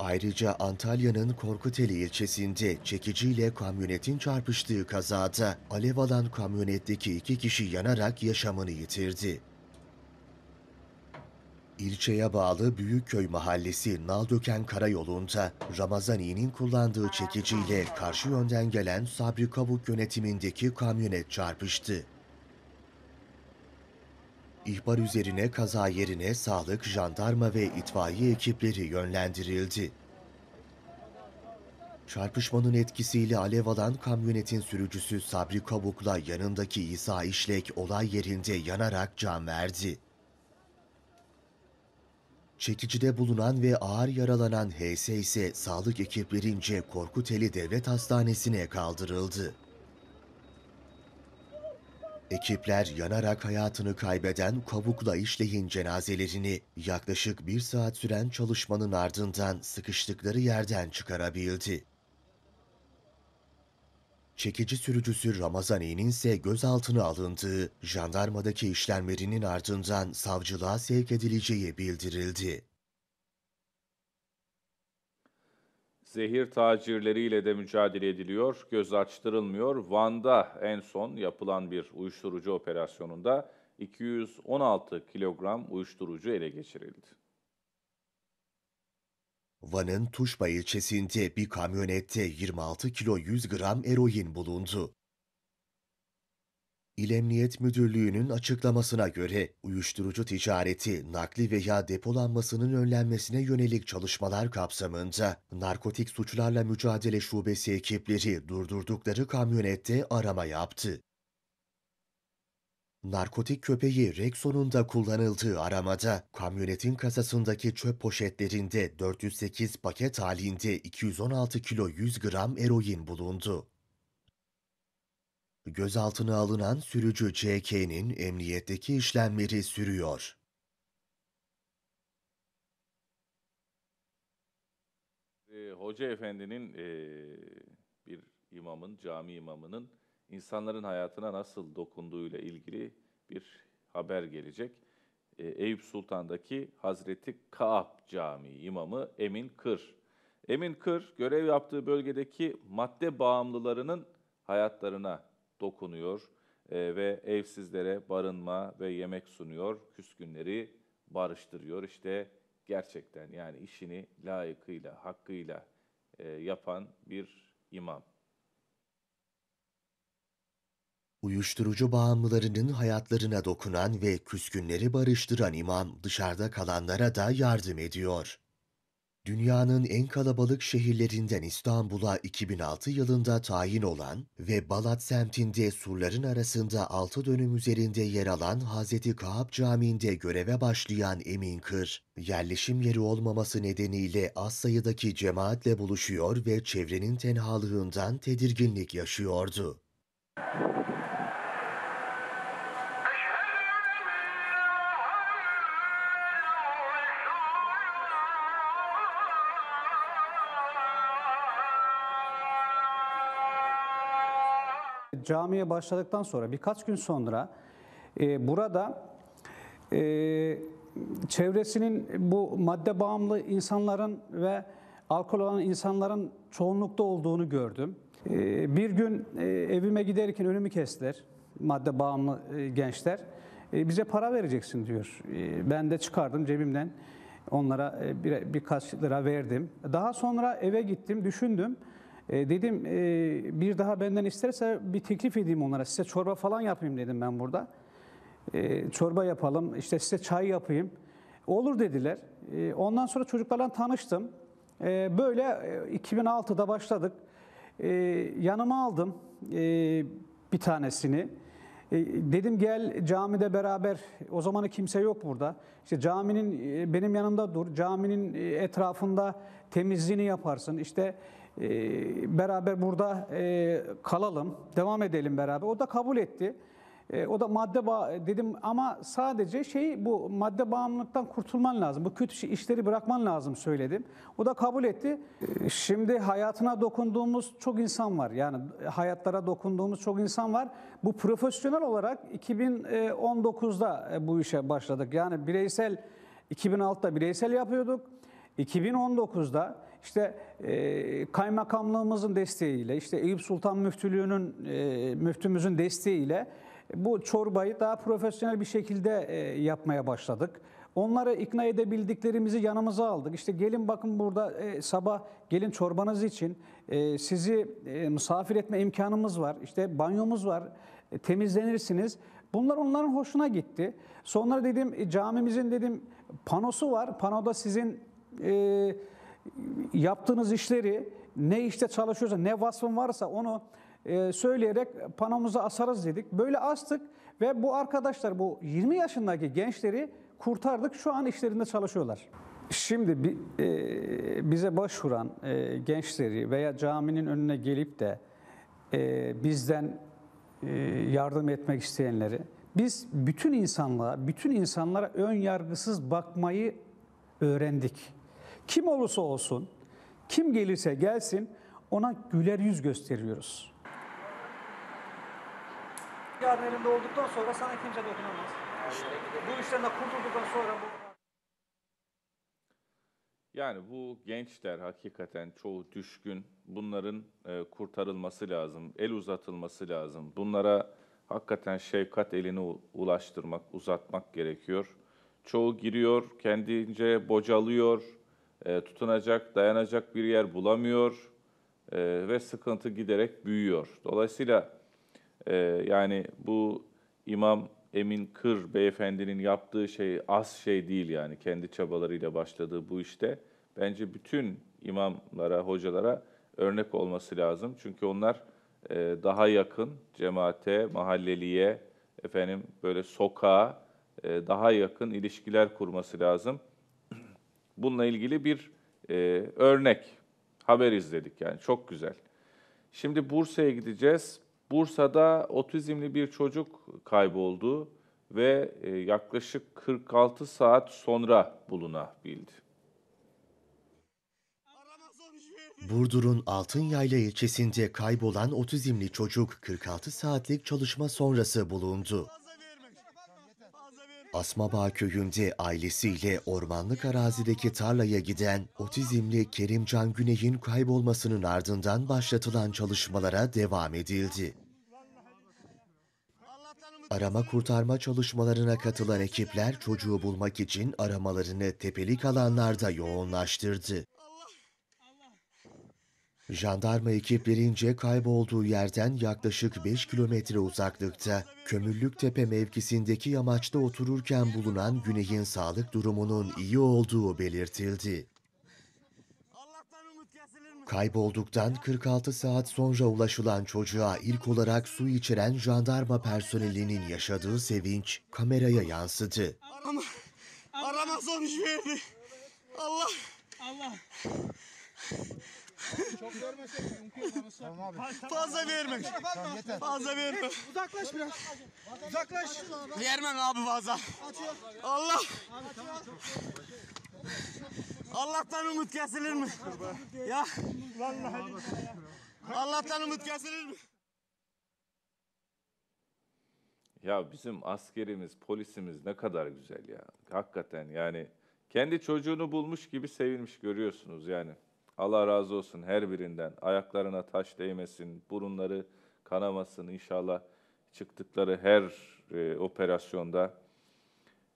Ayrıca Antalya'nın Korkuteli ilçesinde çekiciyle kamyonetin çarpıştığı kazada alev alan kamyonetteki iki kişi yanarak yaşamını yitirdi. İlçeye bağlı Büyükköy Mahallesi Naldöken Karayolu'nda Ramazani'nin kullandığı çekiciyle karşı yönden gelen Sabri Kavuk yönetimindeki kamyonet çarpıştı. İhbar üzerine kaza yerine sağlık, jandarma ve itfaiye ekipleri yönlendirildi. Çarpışmanın etkisiyle alev alan kamyonetin sürücüsü Sabri Kabuk'la yanındaki İsa İşlek olay yerinde yanarak can verdi. Çekicide bulunan ve ağır yaralanan HS ise sağlık ekiplerince Korkuteli Devlet Hastanesi'ne kaldırıldı. Ekipler yanarak hayatını kaybeden kabukla işleyin cenazelerini yaklaşık bir saat süren çalışmanın ardından sıkıştıkları yerden çıkarabildi. Çekici sürücüsü Ramazani'nin ise gözaltına alındığı, jandarmadaki işlemlerinin ardından savcılığa sevk edileceği bildirildi. Zehir tacirleriyle de mücadele ediliyor, göz açtırılmıyor. Van'da en son yapılan bir uyuşturucu operasyonunda 216 kilogram uyuşturucu ele geçirildi. Van'ın Tuşba ilçesinde bir kamyonette 26 kilo 100 gram eroin bulundu. İl Emniyet Müdürlüğü'nün açıklamasına göre uyuşturucu ticareti, nakli veya depolanmasının önlenmesine yönelik çalışmalar kapsamında narkotik suçlarla mücadele şubesi ekipleri durdurdukları kamyonette arama yaptı. Narkotik köpeği Rexon'un da kullanıldığı aramada kamyonetin kasasındaki çöp poşetlerinde 408 paket halinde 216 kilo 100 gram eroin bulundu. Gözaltına alınan sürücü CK'nin emniyetteki işlemleri sürüyor. Ee, hoca Efendi'nin ee, bir imamın, cami imamının insanların hayatına nasıl dokunduğuyla ilgili bir haber gelecek. E, Eyüp Sultan'daki Hazreti Kaap Camii imamı Emin Kır. Emin Kır görev yaptığı bölgedeki madde bağımlılarının hayatlarına dokunuyor e, ve evsizlere barınma ve yemek sunuyor, küskünleri barıştırıyor. İşte gerçekten yani işini layıkıyla, hakkıyla e, yapan bir imam. Uyuşturucu bağımlılarının hayatlarına dokunan ve küskünleri barıştıran imam dışarıda kalanlara da yardım ediyor. Dünyanın en kalabalık şehirlerinden İstanbul'a 2006 yılında tayin olan ve Balat semtinde surların arasında altı dönüm üzerinde yer alan Hazreti Kaap Camii'nde göreve başlayan Emin Kır, yerleşim yeri olmaması nedeniyle az sayıdaki cemaatle buluşuyor ve çevrenin tenhalığından tedirginlik yaşıyordu. camiye başladıktan sonra birkaç gün sonra e, burada e, çevresinin bu madde bağımlı insanların ve alkol olan insanların çoğunlukta olduğunu gördüm. E, bir gün e, evime giderken önümü kestiler madde bağımlı e, gençler. E, bize para vereceksin diyor. E, ben de çıkardım cebimden onlara e, bir, birkaç lira verdim. Daha sonra eve gittim, düşündüm. E, dedim e, bir daha benden isterse bir teklif edeyim onlara. Size çorba falan yapayım dedim ben burada. E, çorba yapalım, işte size çay yapayım. Olur dediler. E, ondan sonra çocuklarla tanıştım. E, böyle 2006'da e, başladık. E, yanıma aldım e, bir tanesini. E, dedim gel camide beraber, o zamanı kimse yok burada. İşte caminin e, benim yanımda dur, caminin etrafında temizliğini yaparsın. İşte ee, beraber burada e, kalalım, devam edelim beraber. O da kabul etti. Ee, o da madde bağ dedim ama sadece şey bu madde bağımlılıktan kurtulman lazım. Bu kötü şey, işleri bırakman lazım söyledim. O da kabul etti. Ee, şimdi hayatına dokunduğumuz çok insan var. Yani hayatlara dokunduğumuz çok insan var. Bu profesyonel olarak 2019'da e, e, bu işe başladık. Yani bireysel 2006'da bireysel yapıyorduk. 2019'da işte e, kaymakamlığımızın desteğiyle, işte Eyüp Sultan Müftülüğü'nün, e, müftümüzün desteğiyle bu çorbayı daha profesyonel bir şekilde e, yapmaya başladık. Onları ikna edebildiklerimizi yanımıza aldık. İşte gelin bakın burada e, sabah gelin çorbanız için e, sizi e, misafir etme imkanımız var. İşte banyomuz var, e, temizlenirsiniz. Bunlar onların hoşuna gitti. Sonra dedim e, camimizin dedim panosu var. Panoda sizin... E, yaptığınız işleri ne işte çalışıyorsa ne vasfın varsa onu e, söyleyerek panomuza asarız dedik. Böyle astık ve bu arkadaşlar bu 20 yaşındaki gençleri kurtardık. Şu an işlerinde çalışıyorlar. Şimdi e, bize başvuran e, gençleri veya caminin önüne gelip de bizden yardım etmek isteyenleri biz bütün insanlığa, bütün insanlara ön yargısız bakmayı öğrendik. Kim olursa olsun, kim gelirse gelsin ona güler yüz gösteriyoruz. Yarınlarında olduktan sonra sana kimse dokunamaz. Bu işten de kurtulduktan sonra bu... Yani bu gençler hakikaten çoğu düşkün. Bunların e, kurtarılması lazım, el uzatılması lazım. Bunlara hakikaten şefkat elini ulaştırmak, uzatmak gerekiyor. Çoğu giriyor, kendince bocalıyor, e, tutunacak, dayanacak bir yer bulamıyor e, ve sıkıntı giderek büyüyor. Dolayısıyla e, yani bu İmam Emin Kır beyefendinin yaptığı şey az şey değil yani kendi çabalarıyla başladığı bu işte. Bence bütün imamlara, hocalara örnek olması lazım. Çünkü onlar daha yakın cemaate, mahalleliye, efendim böyle sokağa daha yakın ilişkiler kurması lazım. Bununla ilgili bir e, örnek haber izledik yani çok güzel. Şimdi Bursa'ya gideceğiz. Bursa'da otizmli bir çocuk kayboldu ve e, yaklaşık 46 saat sonra bulunabildi. Burdur'un Altınyayla ilçesinde kaybolan otizmli çocuk 46 saatlik çalışma sonrası bulundu. Asmabağ köyünde ailesiyle ormanlık arazideki tarlaya giden otizmli Kerimcan Güney'in kaybolmasının ardından başlatılan çalışmalara devam edildi. Arama kurtarma çalışmalarına katılan ekipler çocuğu bulmak için aramalarını tepelik alanlarda yoğunlaştırdı. Jandarma ekiplerince kaybolduğu yerden yaklaşık 5 kilometre uzaklıkta Kömürlük Tepe mevkisindeki yamaçta otururken bulunan Güney'in sağlık durumunun iyi olduğu belirtildi. Kaybolduktan 46 saat sonra ulaşılan çocuğa ilk olarak su içiren jandarma personelinin yaşadığı sevinç kameraya yansıdı. Arama, arama sonuç verdi. Allah. Allah. Çok görmesek Tamam abi. Fazla verme. Tamam, yeter. Fazla verme. Uzaklaş biraz. Uzaklaş. Vermem abi fazla. Açıyor. Allah. Allah'tan umut kesilir mi? Ya. Vallahi. Allah'tan umut kesilir mi? Ya bizim askerimiz, polisimiz ne kadar güzel ya. Hakikaten yani kendi çocuğunu bulmuş gibi sevinmiş görüyorsunuz yani. Allah razı olsun her birinden. Ayaklarına taş değmesin, burunları kanamasın inşallah çıktıkları her e, operasyonda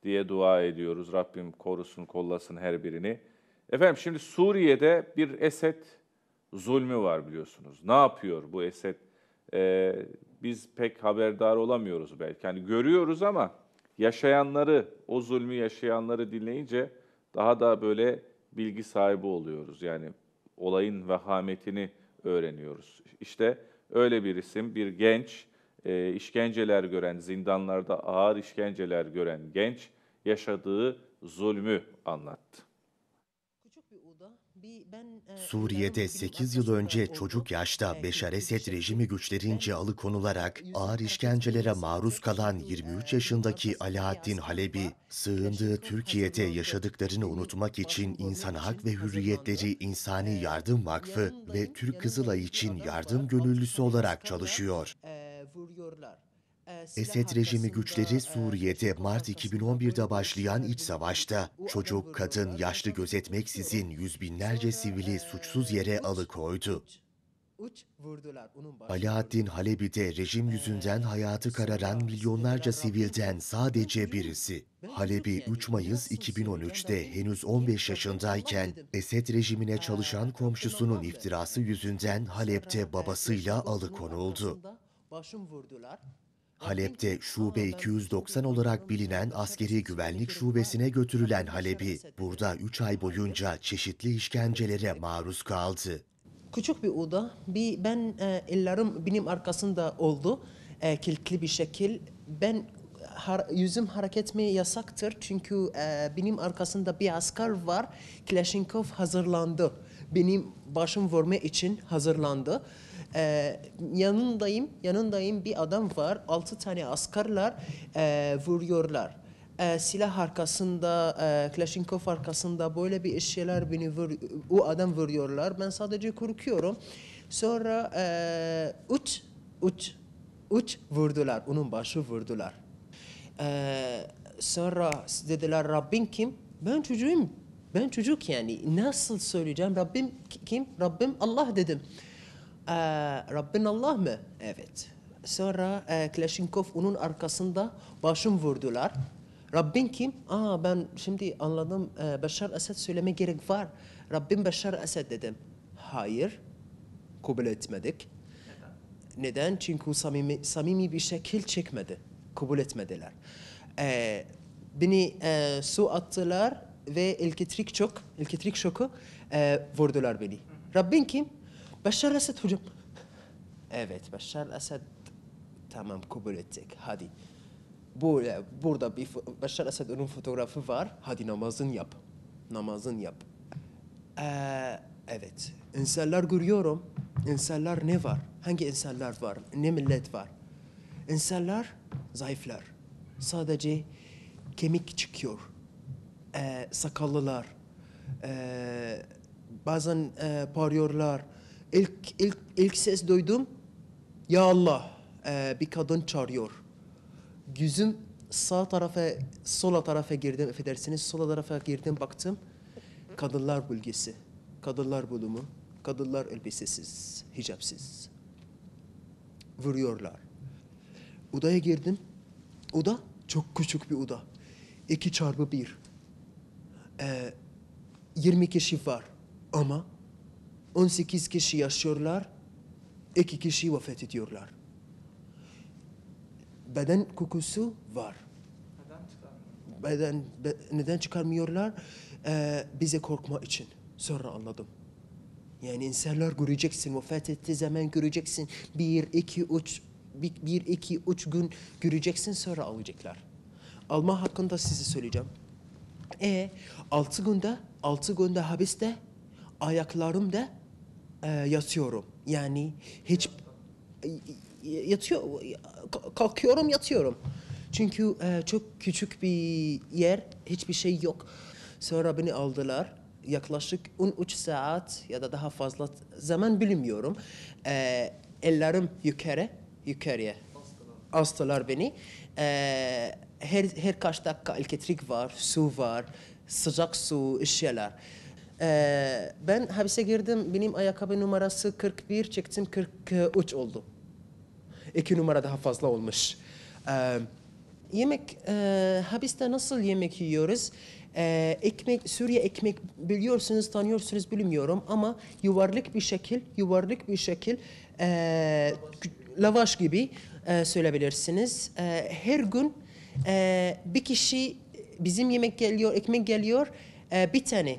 diye dua ediyoruz. Rabbim korusun, kollasın her birini. Efendim şimdi Suriye'de bir Esed zulmü var biliyorsunuz. Ne yapıyor bu Esed? Ee, biz pek haberdar olamıyoruz belki. Hani görüyoruz ama yaşayanları, o zulmü yaşayanları dinleyince daha da böyle bilgi sahibi oluyoruz. Yani olayın vehametini öğreniyoruz. İşte öyle bir isim, bir genç, e, işkenceler gören, zindanlarda ağır işkenceler gören genç yaşadığı zulmü anlattı. E, Suriye'de 8 yıl önce çocuk yaşta e, Beşar Esed şey. rejimi güçlerince alıkonularak ağır işkencelere maruz kalan 23 e, yaşındaki Alaaddin Halebi, sığındığı Türkiye'de yaşadıklarını unutmak için İnsan Hak ve Hürriyetleri İnsani Yardım Vakfı ve Türk Kızılay için yardım gönüllüsü olarak çalışıyor. Esed rejimi güçleri Suriye'de Mart 2011'de başlayan iç savaşta çocuk, kadın, yaşlı gözetmeksizin yüz binlerce sivili suçsuz yere alıkoydu. Alaaddin de rejim yüzünden hayatı kararan milyonlarca sivilden sadece birisi. Halebi 3 Mayıs 2013'te henüz 15 yaşındayken Esed rejimine çalışan komşusunun iftirası yüzünden Halep'te babasıyla alıkonuldu. Başım vurdular. Halep'te şube 290 olarak bilinen askeri güvenlik şubesine götürülen Halebi burada 3 ay boyunca çeşitli işkencelere maruz kaldı. Küçük bir oda. Bir ben e, ellerim benim arkasında oldu. E, kilitli bir şekil. Ben har, yüzüm hareketmeye yasaktır. Çünkü e, benim arkasında bir asker var. Klashnikov hazırlandı. Benim başım vurma için hazırlandı. Ee, yanındayım, yanındayım bir adam var. Altı tane askerler e, vuruyorlar. E, silah arkasında, e, Kalashnikov arkasında böyle bir şeyler beni vur, o adam vuruyorlar. Ben sadece korkuyorum. Sonra e, uç, uç, uç vurdular. Onun başı vurdular. E, sonra dediler Rabbin kim? Ben çocuğum. Ben çocuk yani nasıl söyleyeceğim Rabbim kim? Rabbim Allah dedim. Ee, Rabbin Allah mı? Evet. Sonra e, Kleşinkov onun arkasında başım vurdular. Rabbin kim? Aa ben şimdi anladım. Ee, Beşar Esed söyleme gerek var. Rabbim Beşar Esed dedim. Hayır. Kabul etmedik. Neden? Çünkü samimi, samimi bir şekil çekmedi. Kabul etmediler. Ee, beni e, su attılar ve elektrik çok, elektrik şoku e, vurdular beni. Rabbin kim? Beşar Esed hocam. Evet Beşar Esed tamam kabul ettik hadi. Bu, e, burada bir Beşar Esed'in fotoğrafı var. Hadi namazın yap. Namazın yap. Ee, evet. İnsanlar görüyorum. İnsanlar ne var? Hangi insanlar var? Ne millet var? İnsanlar zayıflar. Sadece kemik çıkıyor. Ee, sakallılar. Ee, bazen e, parıyorlar ilk ilk, ilk ses duydum. Ya Allah e, bir kadın çağırıyor. Gözüm sağ tarafa, sola tarafa girdim. efendisiniz sola tarafa girdim baktım. Kadınlar bölgesi, kadınlar bölümü, kadınlar elbisesiz, hicapsız. Vuruyorlar. Odaya girdim. Oda çok küçük bir oda. İki çarpı bir. Ee, 20 kişi var ama 18 kişi yaşıyorlar, 2 kişi vefat ediyorlar. Beden kokusu var. Beden, be, neden çıkarmıyorlar? Ee, bize korkma için. Sonra anladım. Yani insanlar göreceksin, vefat etti zaman göreceksin. Bir, iki, üç, bir, bir, iki, üç gün göreceksin sonra alacaklar. Alma hakkında size söyleyeceğim. E altı günde, altı günde hapiste ayaklarım da e, yatıyorum. Yani hiç e, e, yatıyor kalkıyorum yatıyorum. Çünkü e, çok küçük bir yer, hiçbir şey yok. Sonra beni aldılar. Yaklaşık 13 saat ya da daha fazla zaman bilmiyorum. E, ellerim yukarı, yukarıya. Astılar, beni. E, her, her kaç dakika elektrik var, su var, sıcak su, işler. Ee, ben hapse girdim. Benim ayakkabı numarası 41 çektim 43 oldu. İki numara daha fazla olmuş. Ee, yemek e, hapiste nasıl yemek yiyoruz? Ee, ekmek Suriye ekmek biliyorsunuz tanıyorsunuz bilmiyorum ama yuvarlak bir şekil yuvarlak bir şekil e, lavaş gibi e, söyleyebilirsiniz. E, her gün e, bir kişi bizim yemek geliyor ekmek geliyor e, bir tane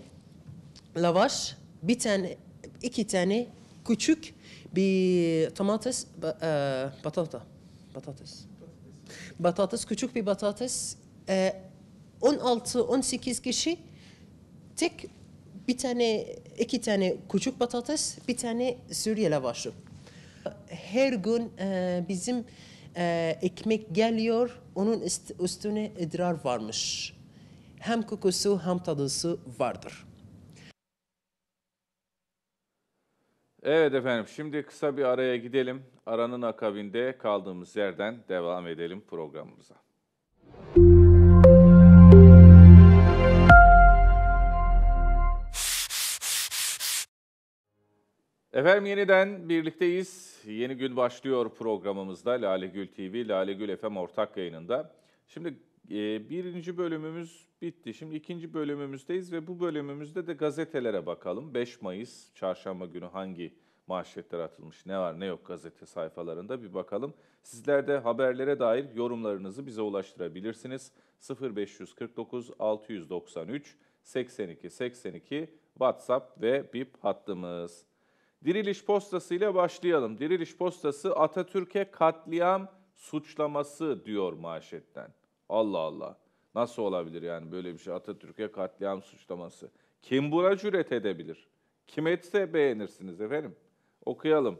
lavaş, bir tane, iki tane küçük bir tomates, patata, e, patates. Patates, küçük bir patates. 16-18 e, kişi tek bir tane, iki tane küçük patates, bir tane Suriye lavaşı. Her gün e, bizim ekmek geliyor, onun üstüne idrar varmış. Hem kokusu hem tadısı vardır. Evet efendim şimdi kısa bir araya gidelim. Aranın akabinde kaldığımız yerden devam edelim programımıza. Efendim yeniden birlikteyiz. Yeni gün başlıyor programımızda Lale Gül TV, Lale Gül FM ortak yayınında. Şimdi ee, birinci bölümümüz bitti. Şimdi ikinci bölümümüzdeyiz ve bu bölümümüzde de gazetelere bakalım. 5 Mayıs çarşamba günü hangi manşetler atılmış, ne var ne yok gazete sayfalarında bir bakalım. Sizler de haberlere dair yorumlarınızı bize ulaştırabilirsiniz. 0549 693 82 82 WhatsApp ve BIP hattımız. Diriliş postası ile başlayalım. Diriliş postası Atatürk'e katliam suçlaması diyor manşetten. Allah Allah. Nasıl olabilir yani böyle bir şey Atatürk'e katliam suçlaması? Kim buna cüret edebilir? Kim etse beğenirsiniz efendim. Okuyalım.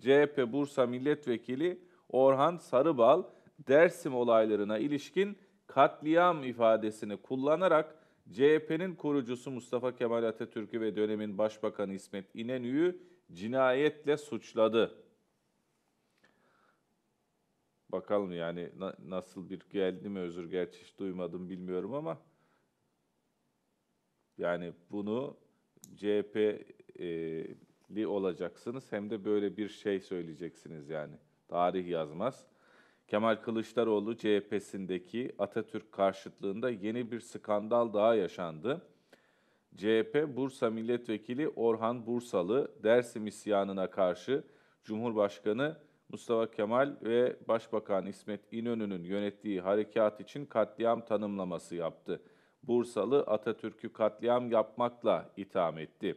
CHP Bursa Milletvekili Orhan Sarıbal Dersim olaylarına ilişkin katliam ifadesini kullanarak CHP'nin kurucusu Mustafa Kemal Atatürk'ü ve dönemin Başbakanı İsmet İnönü'yü cinayetle suçladı. Bakalım yani na- nasıl bir geldi mi özür gerçi hiç duymadım bilmiyorum ama yani bunu CHP'li olacaksınız hem de böyle bir şey söyleyeceksiniz yani. Tarih yazmaz. Kemal Kılıçdaroğlu CHP'sindeki Atatürk karşıtlığında yeni bir skandal daha yaşandı. CHP Bursa Milletvekili Orhan Bursalı Dersim isyanına karşı Cumhurbaşkanı Mustafa Kemal ve Başbakan İsmet İnönü'nün yönettiği harekat için katliam tanımlaması yaptı. Bursalı Atatürk'ü katliam yapmakla itham etti.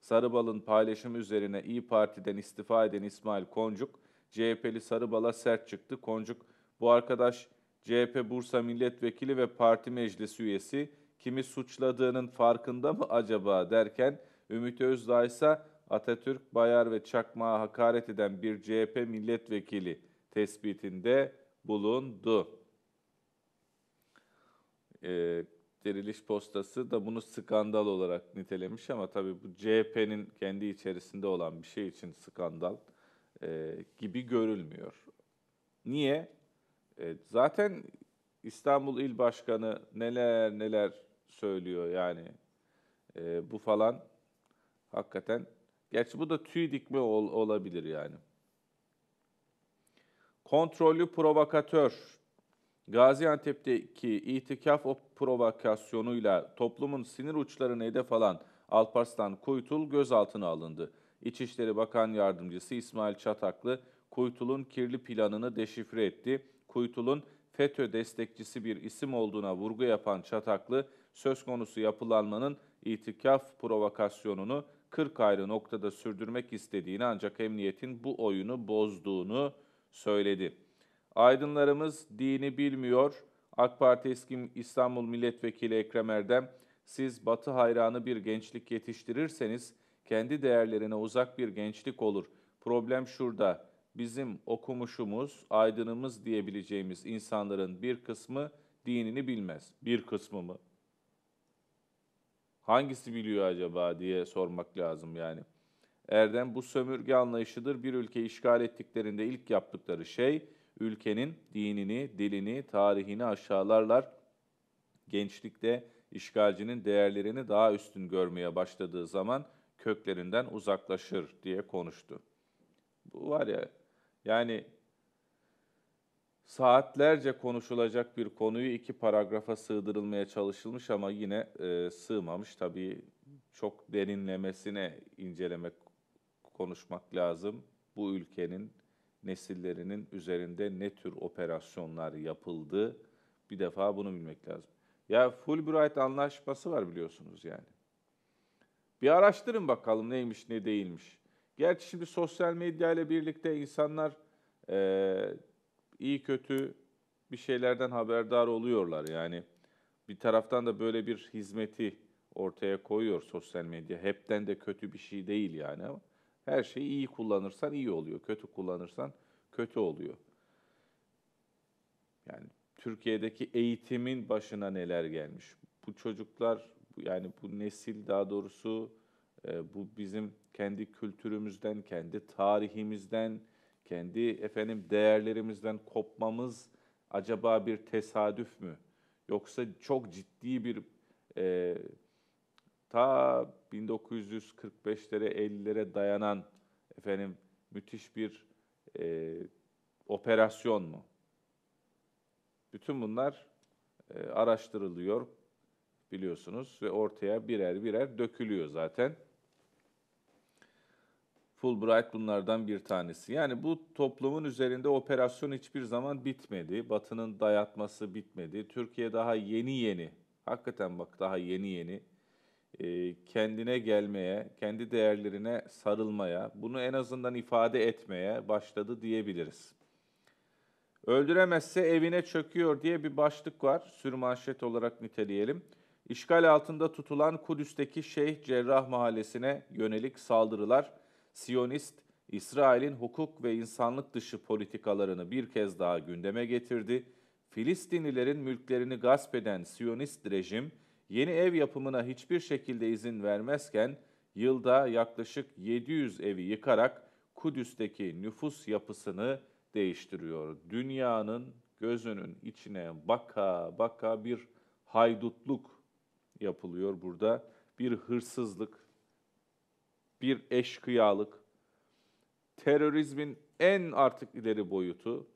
Sarıbal'ın paylaşımı üzerine İyi Parti'den istifa eden İsmail Koncuk, CHP'li Sarıbal'a sert çıktı. Koncuk, bu arkadaş CHP Bursa Milletvekili ve Parti meclis üyesi, kimi suçladığının farkında mı acaba derken Ümit Özdağ ise Atatürk, Bayar ve Çakmağa hakaret eden bir CHP milletvekili tespitinde bulundu. Ee, Diriliş postası da bunu skandal olarak nitelemiş ama tabii bu CHP'nin kendi içerisinde olan bir şey için skandal e, gibi görülmüyor. Niye? E, zaten İstanbul İl Başkanı neler neler söylüyor yani e, bu falan hakikaten Gerçi bu da tüy dikme ol, olabilir yani. Kontrollü provokatör. Gaziantep'teki itikaf o provokasyonuyla toplumun sinir uçlarını hedef alan Alparslan Kuytul gözaltına alındı. İçişleri Bakan Yardımcısı İsmail Çataklı, Kuytul'un kirli planını deşifre etti. Kuytul'un FETÖ destekçisi bir isim olduğuna vurgu yapan Çataklı, söz konusu yapılanmanın itikaf provokasyonunu 40 ayrı noktada sürdürmek istediğini ancak emniyetin bu oyunu bozduğunu söyledi. Aydınlarımız dini bilmiyor. AK Parti eski İstanbul Milletvekili Ekrem Erdem, siz batı hayranı bir gençlik yetiştirirseniz kendi değerlerine uzak bir gençlik olur. Problem şurada, bizim okumuşumuz, aydınımız diyebileceğimiz insanların bir kısmı dinini bilmez. Bir kısmı mı? hangisi biliyor acaba diye sormak lazım yani. Erdem bu sömürge anlayışıdır. Bir ülkeyi işgal ettiklerinde ilk yaptıkları şey ülkenin dinini, dilini, tarihini aşağılarlar. Gençlikte işgalcinin değerlerini daha üstün görmeye başladığı zaman köklerinden uzaklaşır diye konuştu. Bu var ya yani saatlerce konuşulacak bir konuyu iki paragrafa sığdırılmaya çalışılmış ama yine e, sığmamış. Tabii çok derinlemesine incelemek, konuşmak lazım. Bu ülkenin nesillerinin üzerinde ne tür operasyonlar yapıldı bir defa bunu bilmek lazım. Ya Fulbright anlaşması var biliyorsunuz yani. Bir araştırın bakalım neymiş ne değilmiş. Gerçi şimdi sosyal medya ile birlikte insanlar e, iyi kötü bir şeylerden haberdar oluyorlar. Yani bir taraftan da böyle bir hizmeti ortaya koyuyor sosyal medya. Hepten de kötü bir şey değil yani ama her şeyi iyi kullanırsan iyi oluyor. Kötü kullanırsan kötü oluyor. Yani Türkiye'deki eğitimin başına neler gelmiş. Bu çocuklar yani bu nesil daha doğrusu e, bu bizim kendi kültürümüzden, kendi tarihimizden, kendi efendim değerlerimizden kopmamız acaba bir tesadüf mü? Yoksa çok ciddi bir e, ta 1945'lere 50'lere dayanan efendim müthiş bir e, operasyon mu? Bütün bunlar e, araştırılıyor biliyorsunuz ve ortaya birer birer dökülüyor zaten. Fulbright bunlardan bir tanesi. Yani bu toplumun üzerinde operasyon hiçbir zaman bitmedi. Batı'nın dayatması bitmedi. Türkiye daha yeni yeni, hakikaten bak daha yeni yeni e, kendine gelmeye, kendi değerlerine sarılmaya, bunu en azından ifade etmeye başladı diyebiliriz. Öldüremezse evine çöküyor diye bir başlık var. Sürmanşet olarak niteleyelim. İşgal altında tutulan Kudüs'teki Şeyh Cerrah Mahallesi'ne yönelik saldırılar Siyonist, İsrail'in hukuk ve insanlık dışı politikalarını bir kez daha gündeme getirdi. Filistinlilerin mülklerini gasp eden Siyonist rejim, yeni ev yapımına hiçbir şekilde izin vermezken, yılda yaklaşık 700 evi yıkarak Kudüs'teki nüfus yapısını değiştiriyor. Dünyanın gözünün içine baka baka bir haydutluk yapılıyor burada. Bir hırsızlık, bir eşkıyalık, terörizmin en artık ileri boyutu.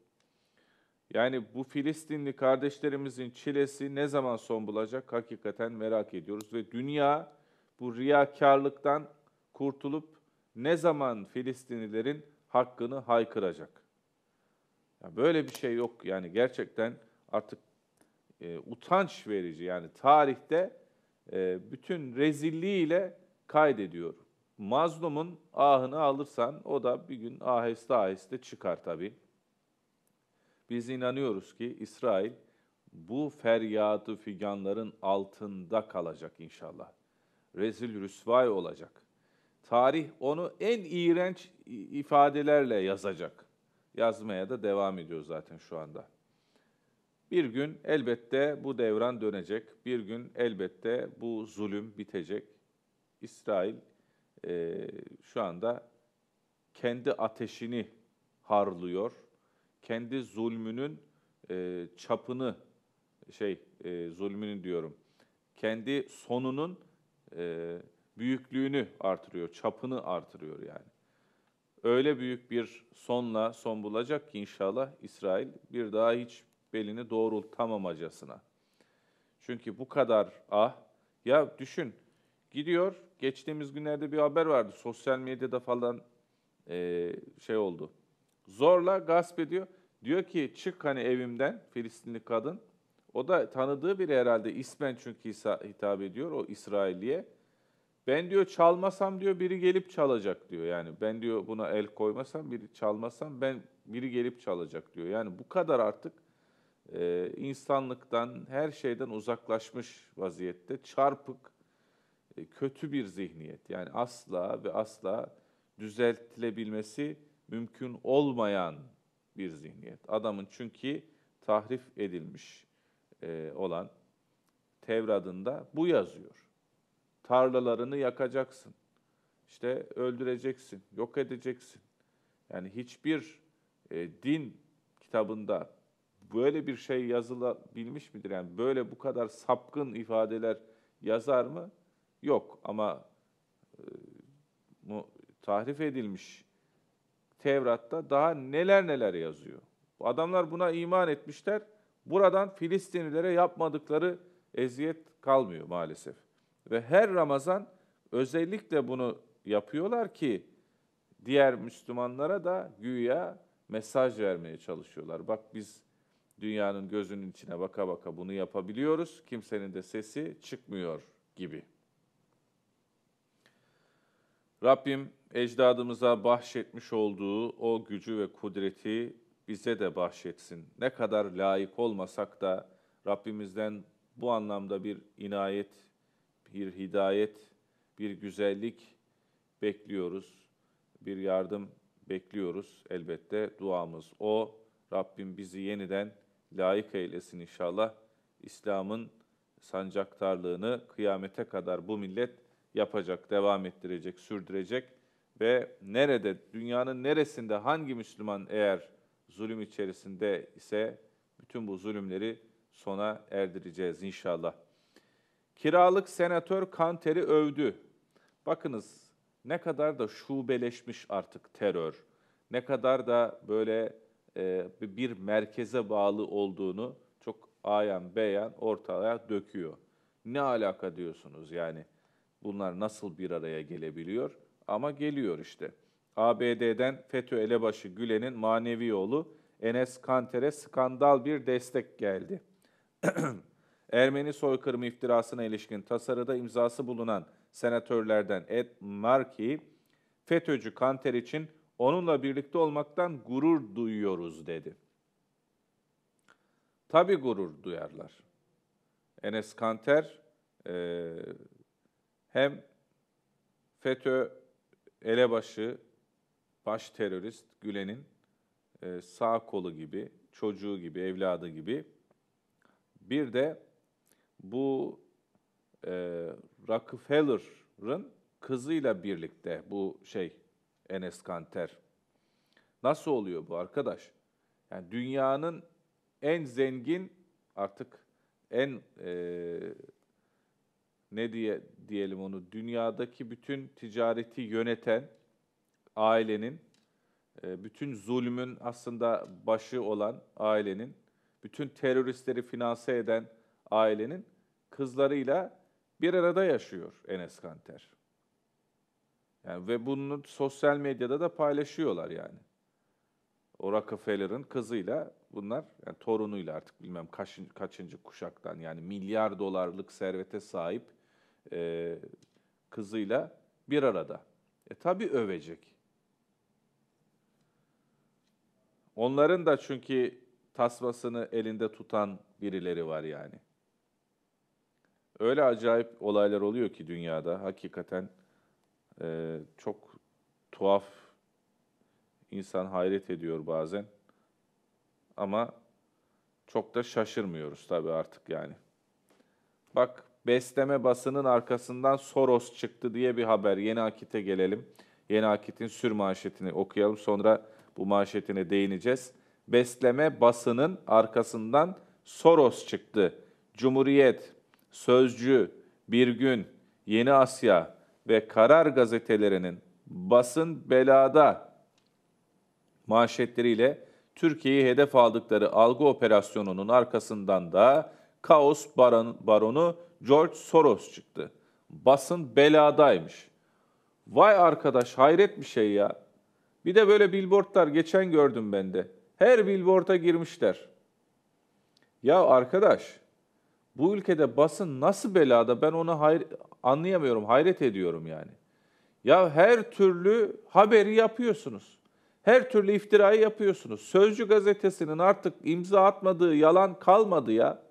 Yani bu Filistinli kardeşlerimizin çilesi ne zaman son bulacak hakikaten merak ediyoruz. Ve dünya bu riyakarlıktan kurtulup ne zaman Filistinlilerin hakkını haykıracak? Ya böyle bir şey yok yani gerçekten artık e, utanç verici yani tarihte e, bütün rezilliğiyle kaydediyor. Mazlumun ahını alırsan o da bir gün aheste aheste çıkar tabii. Biz inanıyoruz ki İsrail bu feryadı figanların altında kalacak inşallah. Rezil rüsvay olacak. Tarih onu en iğrenç ifadelerle yazacak. Yazmaya da devam ediyor zaten şu anda. Bir gün elbette bu devran dönecek. Bir gün elbette bu zulüm bitecek. İsrail e, şu anda kendi ateşini harlıyor, kendi zulmünün e, çapını şey e, zulmünün diyorum, kendi sonunun e, büyüklüğünü artırıyor, çapını artırıyor yani. Öyle büyük bir sonla son bulacak ki inşallah İsrail bir daha hiç belini doğrultamamacasına. Çünkü bu kadar ah, ya düşün gidiyor geçtiğimiz günlerde bir haber vardı. Sosyal medyada falan e, şey oldu. Zorla gasp ediyor. Diyor ki çık hani evimden Filistinli kadın. O da tanıdığı biri herhalde ismen çünkü hitap ediyor o İsrailliye. Ben diyor çalmasam diyor biri gelip çalacak diyor. Yani ben diyor buna el koymasam biri çalmasam ben biri gelip çalacak diyor. Yani bu kadar artık e, insanlıktan her şeyden uzaklaşmış vaziyette çarpık e, kötü bir zihniyet. Yani asla ve asla düzeltilebilmesi mümkün olmayan bir zihniyet. Adamın çünkü tahrif edilmiş e, olan Tevrad'ında bu yazıyor. Tarlalarını yakacaksın. İşte öldüreceksin, yok edeceksin. Yani hiçbir e, din kitabında böyle bir şey yazılabilmiş midir? Yani böyle bu kadar sapkın ifadeler yazar mı? yok ama e, tahrif edilmiş Tevrat'ta daha neler neler yazıyor. Bu adamlar buna iman etmişler. Buradan Filistinlilere yapmadıkları eziyet kalmıyor maalesef. Ve her Ramazan özellikle bunu yapıyorlar ki diğer Müslümanlara da güya mesaj vermeye çalışıyorlar. Bak biz dünyanın gözünün içine baka baka bunu yapabiliyoruz. Kimsenin de sesi çıkmıyor gibi.'' Rabbim ecdadımıza bahşetmiş olduğu o gücü ve kudreti bize de bahşetsin. Ne kadar layık olmasak da Rabbimizden bu anlamda bir inayet, bir hidayet, bir güzellik bekliyoruz. Bir yardım bekliyoruz elbette. Duamız o. Rabbim bizi yeniden layık eylesin inşallah. İslam'ın sancaktarlığını kıyamete kadar bu millet yapacak, devam ettirecek, sürdürecek ve nerede, dünyanın neresinde hangi Müslüman eğer zulüm içerisinde ise bütün bu zulümleri sona erdireceğiz inşallah. Kiralık senatör Kanter'i övdü. Bakınız ne kadar da şubeleşmiş artık terör, ne kadar da böyle e, bir merkeze bağlı olduğunu çok ayan beyan ortaya döküyor. Ne alaka diyorsunuz yani? Bunlar nasıl bir araya gelebiliyor? Ama geliyor işte. ABD'den FETÖ elebaşı Gülen'in manevi oğlu Enes Kanter'e skandal bir destek geldi. Ermeni soykırımı iftirasına ilişkin tasarıda imzası bulunan senatörlerden Ed Markey, FETÖ'cü Kanter için onunla birlikte olmaktan gurur duyuyoruz dedi. Tabi gurur duyarlar. Enes Kanter e, hem FETÖ elebaşı, baş terörist Gülen'in e, sağ kolu gibi, çocuğu gibi, evladı gibi bir de bu e, Rockefeller'ın kızıyla birlikte bu şey Enes Kanter. Nasıl oluyor bu arkadaş? Yani dünyanın en zengin artık en e, ne diye diyelim onu dünyadaki bütün ticareti yöneten ailenin e, bütün zulmün aslında başı olan ailenin bütün teröristleri finanse eden ailenin kızlarıyla bir arada yaşıyor Enes Kanter. Yani ve bunu sosyal medyada da paylaşıyorlar yani. O Rockefeller'ın kızıyla bunlar yani torunuyla artık bilmem kaç kaçıncı kuşaktan yani milyar dolarlık servete sahip e, kızıyla bir arada. E tabii övecek. Onların da çünkü tasmasını elinde tutan birileri var yani. Öyle acayip olaylar oluyor ki dünyada hakikaten e, çok tuhaf insan hayret ediyor bazen. Ama çok da şaşırmıyoruz tabii artık yani. Bak besleme basının arkasından Soros çıktı diye bir haber. Yeni Akit'e gelelim. Yeni Akit'in sür manşetini okuyalım. Sonra bu manşetine değineceğiz. Besleme basının arkasından Soros çıktı. Cumhuriyet, Sözcü, Bir Gün, Yeni Asya ve Karar gazetelerinin basın belada manşetleriyle Türkiye'yi hedef aldıkları algı operasyonunun arkasından da kaos baron, baronu George Soros çıktı. Basın beladaymış. Vay arkadaş hayret bir şey ya. Bir de böyle billboardlar geçen gördüm ben de. Her billboarda girmişler. Ya arkadaş bu ülkede basın nasıl belada ben onu hayr- anlayamıyorum, hayret ediyorum yani. Ya her türlü haberi yapıyorsunuz. Her türlü iftirayı yapıyorsunuz. Sözcü gazetesinin artık imza atmadığı yalan kalmadı ya.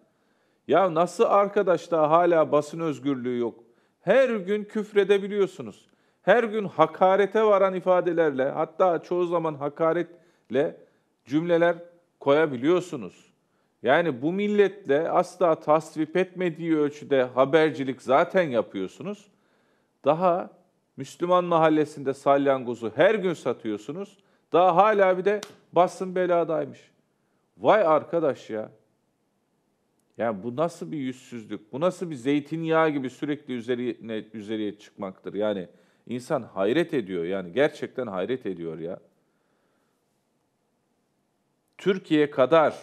Ya nasıl arkadaş da hala basın özgürlüğü yok? Her gün küfredebiliyorsunuz. Her gün hakarete varan ifadelerle, hatta çoğu zaman hakaretle cümleler koyabiliyorsunuz. Yani bu milletle asla tasvip etmediği ölçüde habercilik zaten yapıyorsunuz. Daha Müslüman mahallesinde salyangozu her gün satıyorsunuz. Daha hala bir de basın beladaymış. Vay arkadaş ya. Yani bu nasıl bir yüzsüzlük? Bu nasıl bir zeytinyağı gibi sürekli üzerine üzerine çıkmaktır? Yani insan hayret ediyor yani gerçekten hayret ediyor ya. Türkiye kadar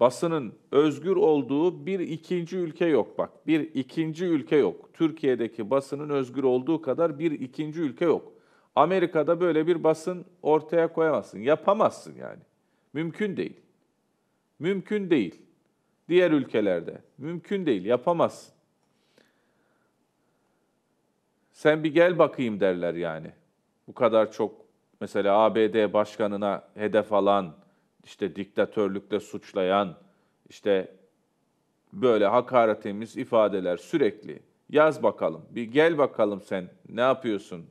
basının özgür olduğu bir ikinci ülke yok bak. Bir ikinci ülke yok. Türkiye'deki basının özgür olduğu kadar bir ikinci ülke yok. Amerika'da böyle bir basın ortaya koyamazsın. Yapamazsın yani. Mümkün değil. Mümkün değil. Diğer ülkelerde. Mümkün değil, yapamazsın. Sen bir gel bakayım derler yani. Bu kadar çok mesela ABD başkanına hedef alan, işte diktatörlükle suçlayan, işte böyle hakaretimiz ifadeler sürekli. Yaz bakalım, bir gel bakalım sen ne yapıyorsun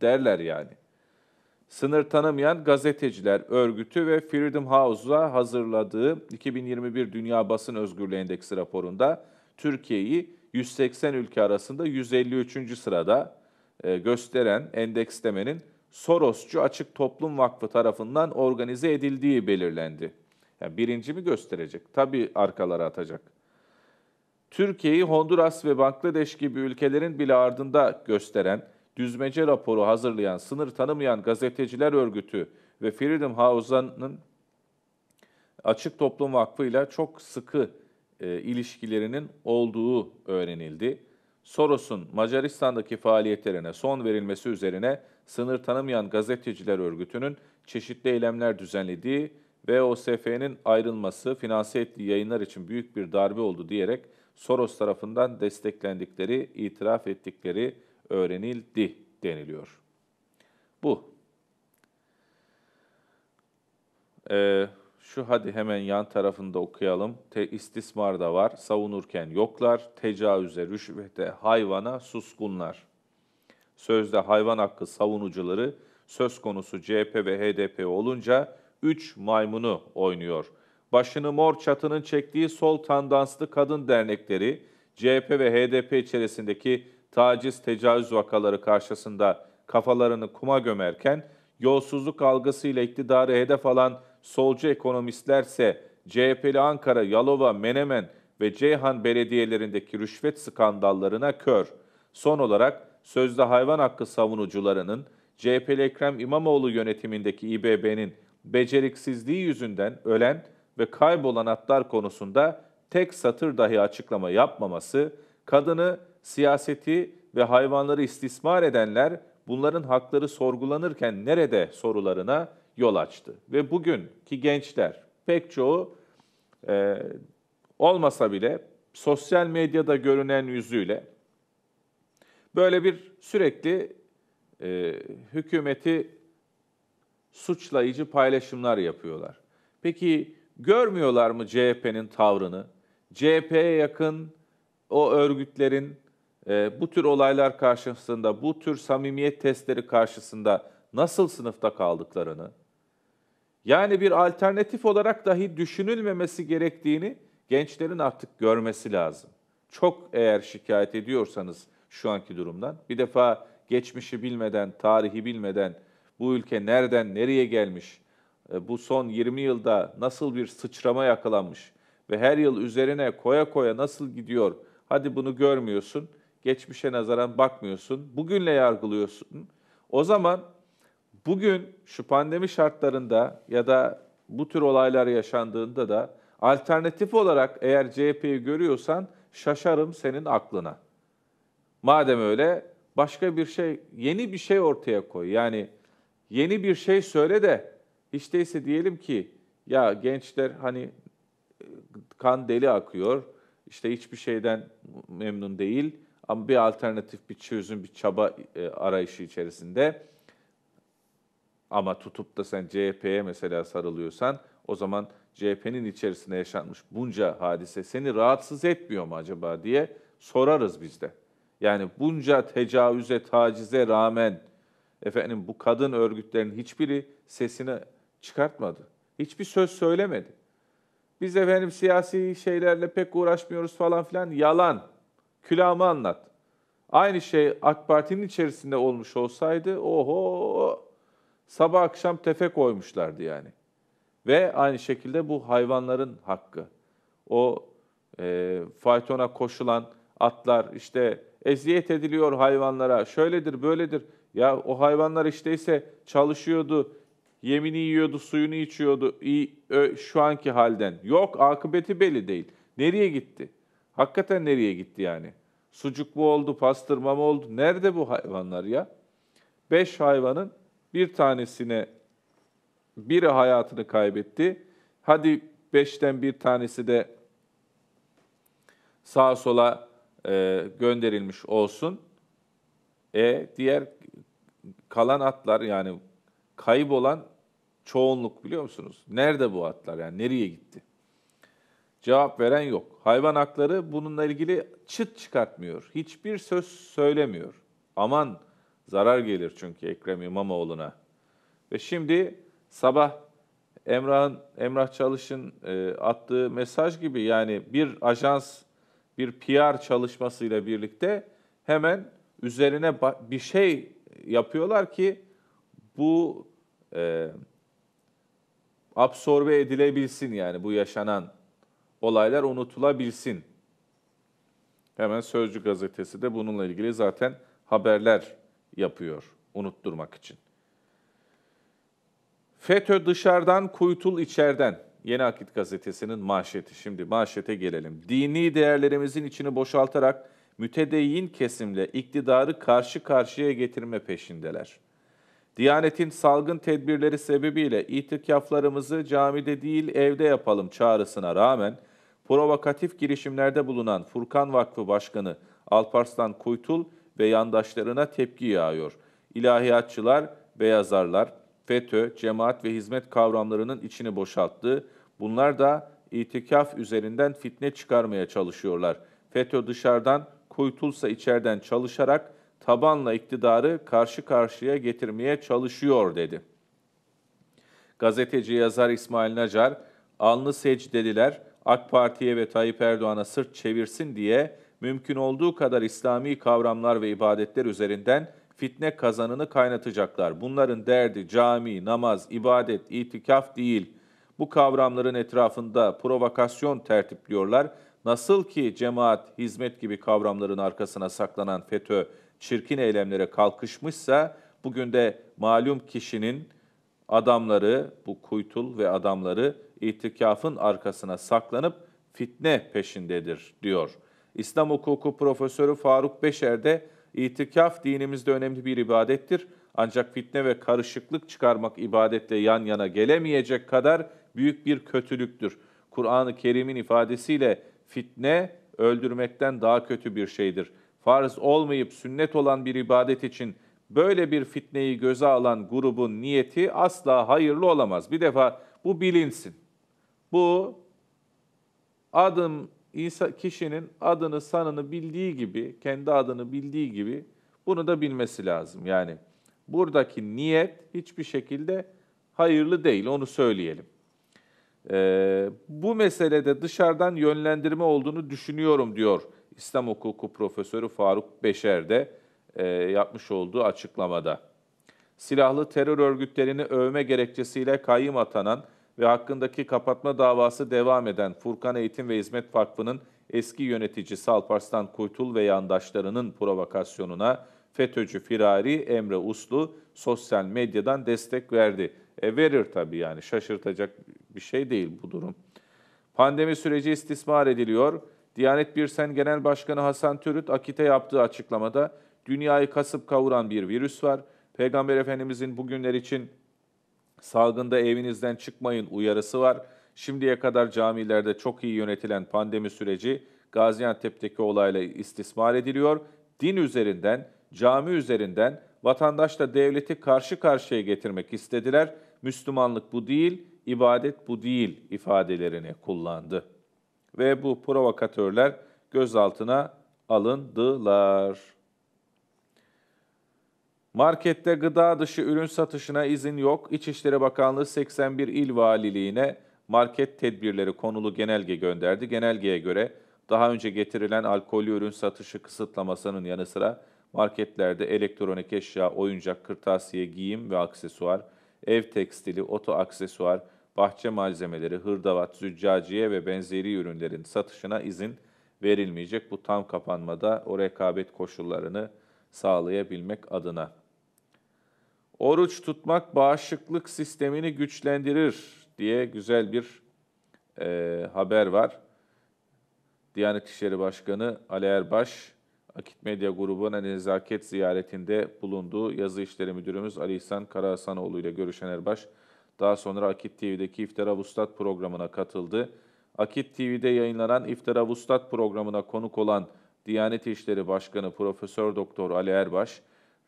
derler yani sınır tanımayan gazeteciler örgütü ve Freedom House'a hazırladığı 2021 Dünya Basın Özgürlüğü Endeksi raporunda Türkiye'yi 180 ülke arasında 153. sırada e, gösteren endekslemenin Sorosçu Açık Toplum Vakfı tarafından organize edildiği belirlendi. Yani birinci mi gösterecek? Tabii arkalara atacak. Türkiye'yi Honduras ve Bangladeş gibi ülkelerin bile ardında gösteren düzmece raporu hazırlayan, sınır tanımayan gazeteciler örgütü ve Freedom House'ın Açık Toplum Vakfı ile çok sıkı e, ilişkilerinin olduğu öğrenildi. Soros'un Macaristan'daki faaliyetlerine son verilmesi üzerine sınır tanımayan gazeteciler örgütünün çeşitli eylemler düzenlediği ve OSF'nin ayrılması finanse ettiği yayınlar için büyük bir darbe oldu diyerek Soros tarafından desteklendikleri, itiraf ettikleri öğrenildi deniliyor. Bu. Ee, şu hadi hemen yan tarafında okuyalım. Te istismar da var, savunurken yoklar, tecavüze, rüşvete, hayvana suskunlar. Sözde hayvan hakkı savunucuları söz konusu CHP ve HDP olunca üç maymunu oynuyor. Başını mor çatının çektiği sol tandanslı kadın dernekleri CHP ve HDP içerisindeki taciz, tecavüz vakaları karşısında kafalarını kuma gömerken, yolsuzluk algısıyla iktidarı hedef alan solcu ekonomistlerse CHP'li Ankara, Yalova, Menemen ve Ceyhan belediyelerindeki rüşvet skandallarına kör. Son olarak sözde hayvan hakkı savunucularının CHP'li Ekrem İmamoğlu yönetimindeki İBB'nin beceriksizliği yüzünden ölen ve kaybolan atlar konusunda tek satır dahi açıklama yapmaması, kadını siyaseti ve hayvanları istismar edenler bunların hakları sorgulanırken nerede sorularına yol açtı. Ve bugünkü gençler pek çoğu e, olmasa bile sosyal medyada görünen yüzüyle böyle bir sürekli e, hükümeti suçlayıcı paylaşımlar yapıyorlar. Peki görmüyorlar mı CHP'nin tavrını? CHP'ye yakın o örgütlerin ee, bu tür olaylar karşısında, bu tür samimiyet testleri karşısında nasıl sınıfta kaldıklarını, yani bir alternatif olarak dahi düşünülmemesi gerektiğini gençlerin artık görmesi lazım. Çok eğer şikayet ediyorsanız şu anki durumdan, bir defa geçmişi bilmeden, tarihi bilmeden bu ülke nereden nereye gelmiş, e, bu son 20 yılda nasıl bir sıçrama yakalanmış ve her yıl üzerine koya koya nasıl gidiyor, hadi bunu görmüyorsun, geçmişe nazaran bakmıyorsun, bugünle yargılıyorsun. O zaman bugün şu pandemi şartlarında ya da bu tür olaylar yaşandığında da alternatif olarak eğer CHP'yi görüyorsan şaşarım senin aklına. Madem öyle başka bir şey, yeni bir şey ortaya koy. Yani yeni bir şey söyle de hiç değilse diyelim ki ya gençler hani kan deli akıyor, işte hiçbir şeyden memnun değil, ama bir alternatif bir çözüm, bir çaba e, arayışı içerisinde. Ama tutup da sen CHP'ye mesela sarılıyorsan o zaman CHP'nin içerisinde yaşanmış bunca hadise seni rahatsız etmiyor mu acaba diye sorarız biz de. Yani bunca tecavüze, tacize rağmen efendim bu kadın örgütlerinin hiçbiri sesini çıkartmadı. Hiçbir söz söylemedi. Biz efendim siyasi şeylerle pek uğraşmıyoruz falan filan yalan külahımı anlat. Aynı şey AK Parti'nin içerisinde olmuş olsaydı oho sabah akşam tefe koymuşlardı yani. Ve aynı şekilde bu hayvanların hakkı. O e, faytona koşulan atlar işte eziyet ediliyor hayvanlara şöyledir böyledir. Ya o hayvanlar işte ise çalışıyordu, yemini yiyordu, suyunu içiyordu iyi, ö, şu anki halden. Yok akıbeti belli değil. Nereye gitti? Hakikaten nereye gitti yani? Sucuk mu oldu, pastırma mı oldu? Nerede bu hayvanlar ya? Beş hayvanın bir tanesine biri hayatını kaybetti. Hadi beşten bir tanesi de sağa sola e, gönderilmiş olsun. E diğer kalan atlar yani kaybolan çoğunluk biliyor musunuz? Nerede bu atlar yani nereye gitti? Cevap veren yok. Hayvan hakları bununla ilgili çıt çıkartmıyor. Hiçbir söz söylemiyor. Aman zarar gelir çünkü Ekrem İmamoğlu'na. Ve şimdi sabah Emrah'ın Emrah Çalış'ın e, attığı mesaj gibi yani bir ajans bir PR çalışmasıyla birlikte hemen üzerine bir şey yapıyorlar ki bu e, absorbe edilebilsin yani bu yaşanan olaylar unutulabilsin. Hemen Sözcü gazetesi de bununla ilgili zaten haberler yapıyor unutturmak için. FETÖ dışarıdan, kuytul içerden. Yeni Akit gazetesinin manşeti. Şimdi manşete gelelim. Dini değerlerimizin içini boşaltarak mütedeyyin kesimle iktidarı karşı karşıya getirme peşindeler. Diyanetin salgın tedbirleri sebebiyle itikaflarımızı camide değil evde yapalım çağrısına rağmen provokatif girişimlerde bulunan Furkan Vakfı Başkanı Alparslan Kuytul ve yandaşlarına tepki yağıyor. İlahiyatçılar ve yazarlar FETÖ, cemaat ve hizmet kavramlarının içini boşalttı. Bunlar da itikaf üzerinden fitne çıkarmaya çalışıyorlar. FETÖ dışarıdan, Kuytulsa içeriden çalışarak tabanla iktidarı karşı karşıya getirmeye çalışıyor dedi. Gazeteci yazar İsmail Nacar, alnı secdeliler, AK Parti'ye ve Tayyip Erdoğan'a sırt çevirsin diye mümkün olduğu kadar İslami kavramlar ve ibadetler üzerinden fitne kazanını kaynatacaklar. Bunların derdi cami, namaz, ibadet, itikaf değil. Bu kavramların etrafında provokasyon tertipliyorlar. Nasıl ki cemaat, hizmet gibi kavramların arkasına saklanan FETÖ çirkin eylemlere kalkışmışsa bugün de malum kişinin adamları, bu kuytul ve adamları itikafın arkasına saklanıp fitne peşindedir diyor. İslam hukuku profesörü Faruk Beşer de itikaf dinimizde önemli bir ibadettir. Ancak fitne ve karışıklık çıkarmak ibadetle yan yana gelemeyecek kadar büyük bir kötülüktür. Kur'an-ı Kerim'in ifadesiyle fitne öldürmekten daha kötü bir şeydir. Farz olmayıp sünnet olan bir ibadet için böyle bir fitneyi göze alan grubun niyeti asla hayırlı olamaz. Bir defa bu bilinsin. Bu adım İsa kişinin adını sanını bildiği gibi, kendi adını bildiği gibi bunu da bilmesi lazım. Yani buradaki niyet hiçbir şekilde hayırlı değil, onu söyleyelim. Ee, bu meselede dışarıdan yönlendirme olduğunu düşünüyorum diyor İslam hukuku profesörü Faruk Beşer de e, yapmış olduğu açıklamada. Silahlı terör örgütlerini övme gerekçesiyle kayyım atanan ve hakkındaki kapatma davası devam eden Furkan Eğitim ve Hizmet Vakfı'nın eski yöneticisi Alparslan Kuytul ve yandaşlarının provokasyonuna FETÖ'cü firari Emre Uslu sosyal medyadan destek verdi. E verir tabii yani şaşırtacak bir şey değil bu durum. Pandemi süreci istismar ediliyor. Diyanet Birsen Genel Başkanı Hasan Türüt Akit'e yaptığı açıklamada dünyayı kasıp kavuran bir virüs var. Peygamber Efendimizin bugünler için Salgında evinizden çıkmayın uyarısı var. Şimdiye kadar camilerde çok iyi yönetilen pandemi süreci Gaziantep'teki olayla istismar ediliyor. Din üzerinden, cami üzerinden vatandaşla devleti karşı karşıya getirmek istediler. Müslümanlık bu değil, ibadet bu değil ifadelerini kullandı. Ve bu provokatörler gözaltına alındılar. Markette gıda dışı ürün satışına izin yok. İçişleri Bakanlığı 81 il valiliğine market tedbirleri konulu genelge gönderdi. Genelgeye göre daha önce getirilen alkollü ürün satışı kısıtlamasının yanı sıra marketlerde elektronik eşya, oyuncak, kırtasiye, giyim ve aksesuar, ev tekstili, oto aksesuar, bahçe malzemeleri, hırdavat, züccaciye ve benzeri ürünlerin satışına izin verilmeyecek. Bu tam kapanmada o rekabet koşullarını sağlayabilmek adına. Oruç tutmak bağışıklık sistemini güçlendirir diye güzel bir e, haber var. Diyanet İşleri Başkanı Ali Erbaş, Akit Medya grubuna nezaket ziyaretinde bulunduğu yazı işleri müdürümüz Ali İhsan Karahasanoğlu ile görüşen Erbaş, daha sonra Akit TV'deki İftara Vustat programına katıldı. Akit TV'de yayınlanan İftara Vustat programına konuk olan Diyanet İşleri Başkanı Profesör Doktor Ali Erbaş,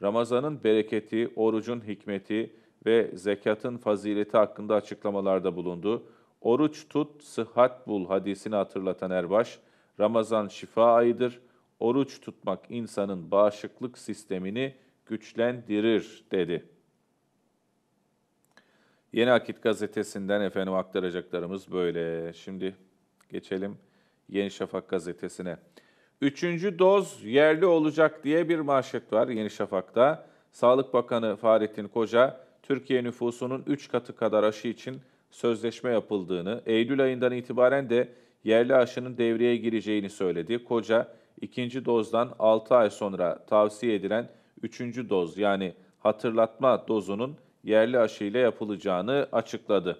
Ramazan'ın bereketi, orucun hikmeti ve zekatın fazileti hakkında açıklamalarda bulundu. Oruç tut, sıhhat bul hadisini hatırlatan Erbaş, Ramazan şifa ayıdır, oruç tutmak insanın bağışıklık sistemini güçlendirir dedi. Yeni Akit gazetesinden efendim aktaracaklarımız böyle. Şimdi geçelim Yeni Şafak gazetesine. Üçüncü doz yerli olacak diye bir manşet var Yeni Şafak'ta. Sağlık Bakanı Fahrettin Koca, Türkiye nüfusunun 3 katı kadar aşı için sözleşme yapıldığını, Eylül ayından itibaren de yerli aşının devreye gireceğini söyledi. Koca, ikinci dozdan 6 ay sonra tavsiye edilen üçüncü doz yani hatırlatma dozunun yerli aşıyla yapılacağını açıkladı.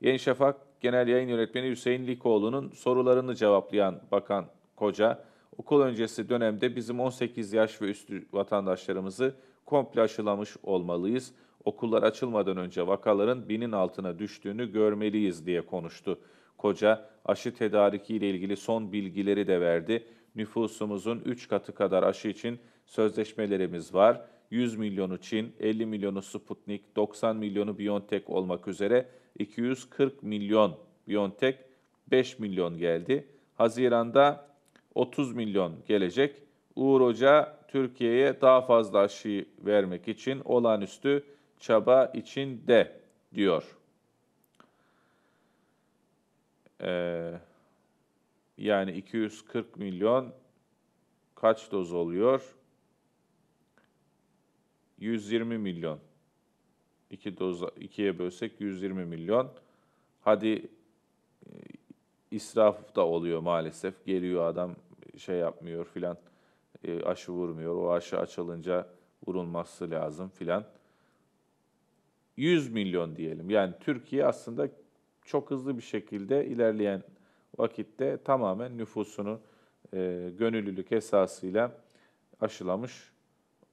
Yeni Şafak Genel Yayın Yönetmeni Hüseyin Likoğlu'nun sorularını cevaplayan Bakan Koca, okul öncesi dönemde bizim 18 yaş ve üstü vatandaşlarımızı komple aşılamış olmalıyız. Okullar açılmadan önce vakaların binin altına düştüğünü görmeliyiz diye konuştu. Koca aşı tedariki ile ilgili son bilgileri de verdi. Nüfusumuzun 3 katı kadar aşı için sözleşmelerimiz var. 100 milyonu Çin, 50 milyonu Sputnik, 90 milyonu BioNTech olmak üzere 240 milyon BioNTech, 5 milyon geldi. Haziranda 30 milyon gelecek. Uğur Hoca Türkiye'ye daha fazla aşı vermek için olağanüstü çaba için de diyor. Ee, yani 240 milyon kaç doz oluyor? 120 milyon. 2 İki doz 2'ye bölsek 120 milyon. Hadi israf da oluyor maalesef. Geliyor adam şey yapmıyor filan e, aşı vurmuyor. O aşı açılınca vurulması lazım filan. 100 milyon diyelim. Yani Türkiye aslında çok hızlı bir şekilde ilerleyen vakitte tamamen nüfusunu e, gönüllülük esasıyla aşılamış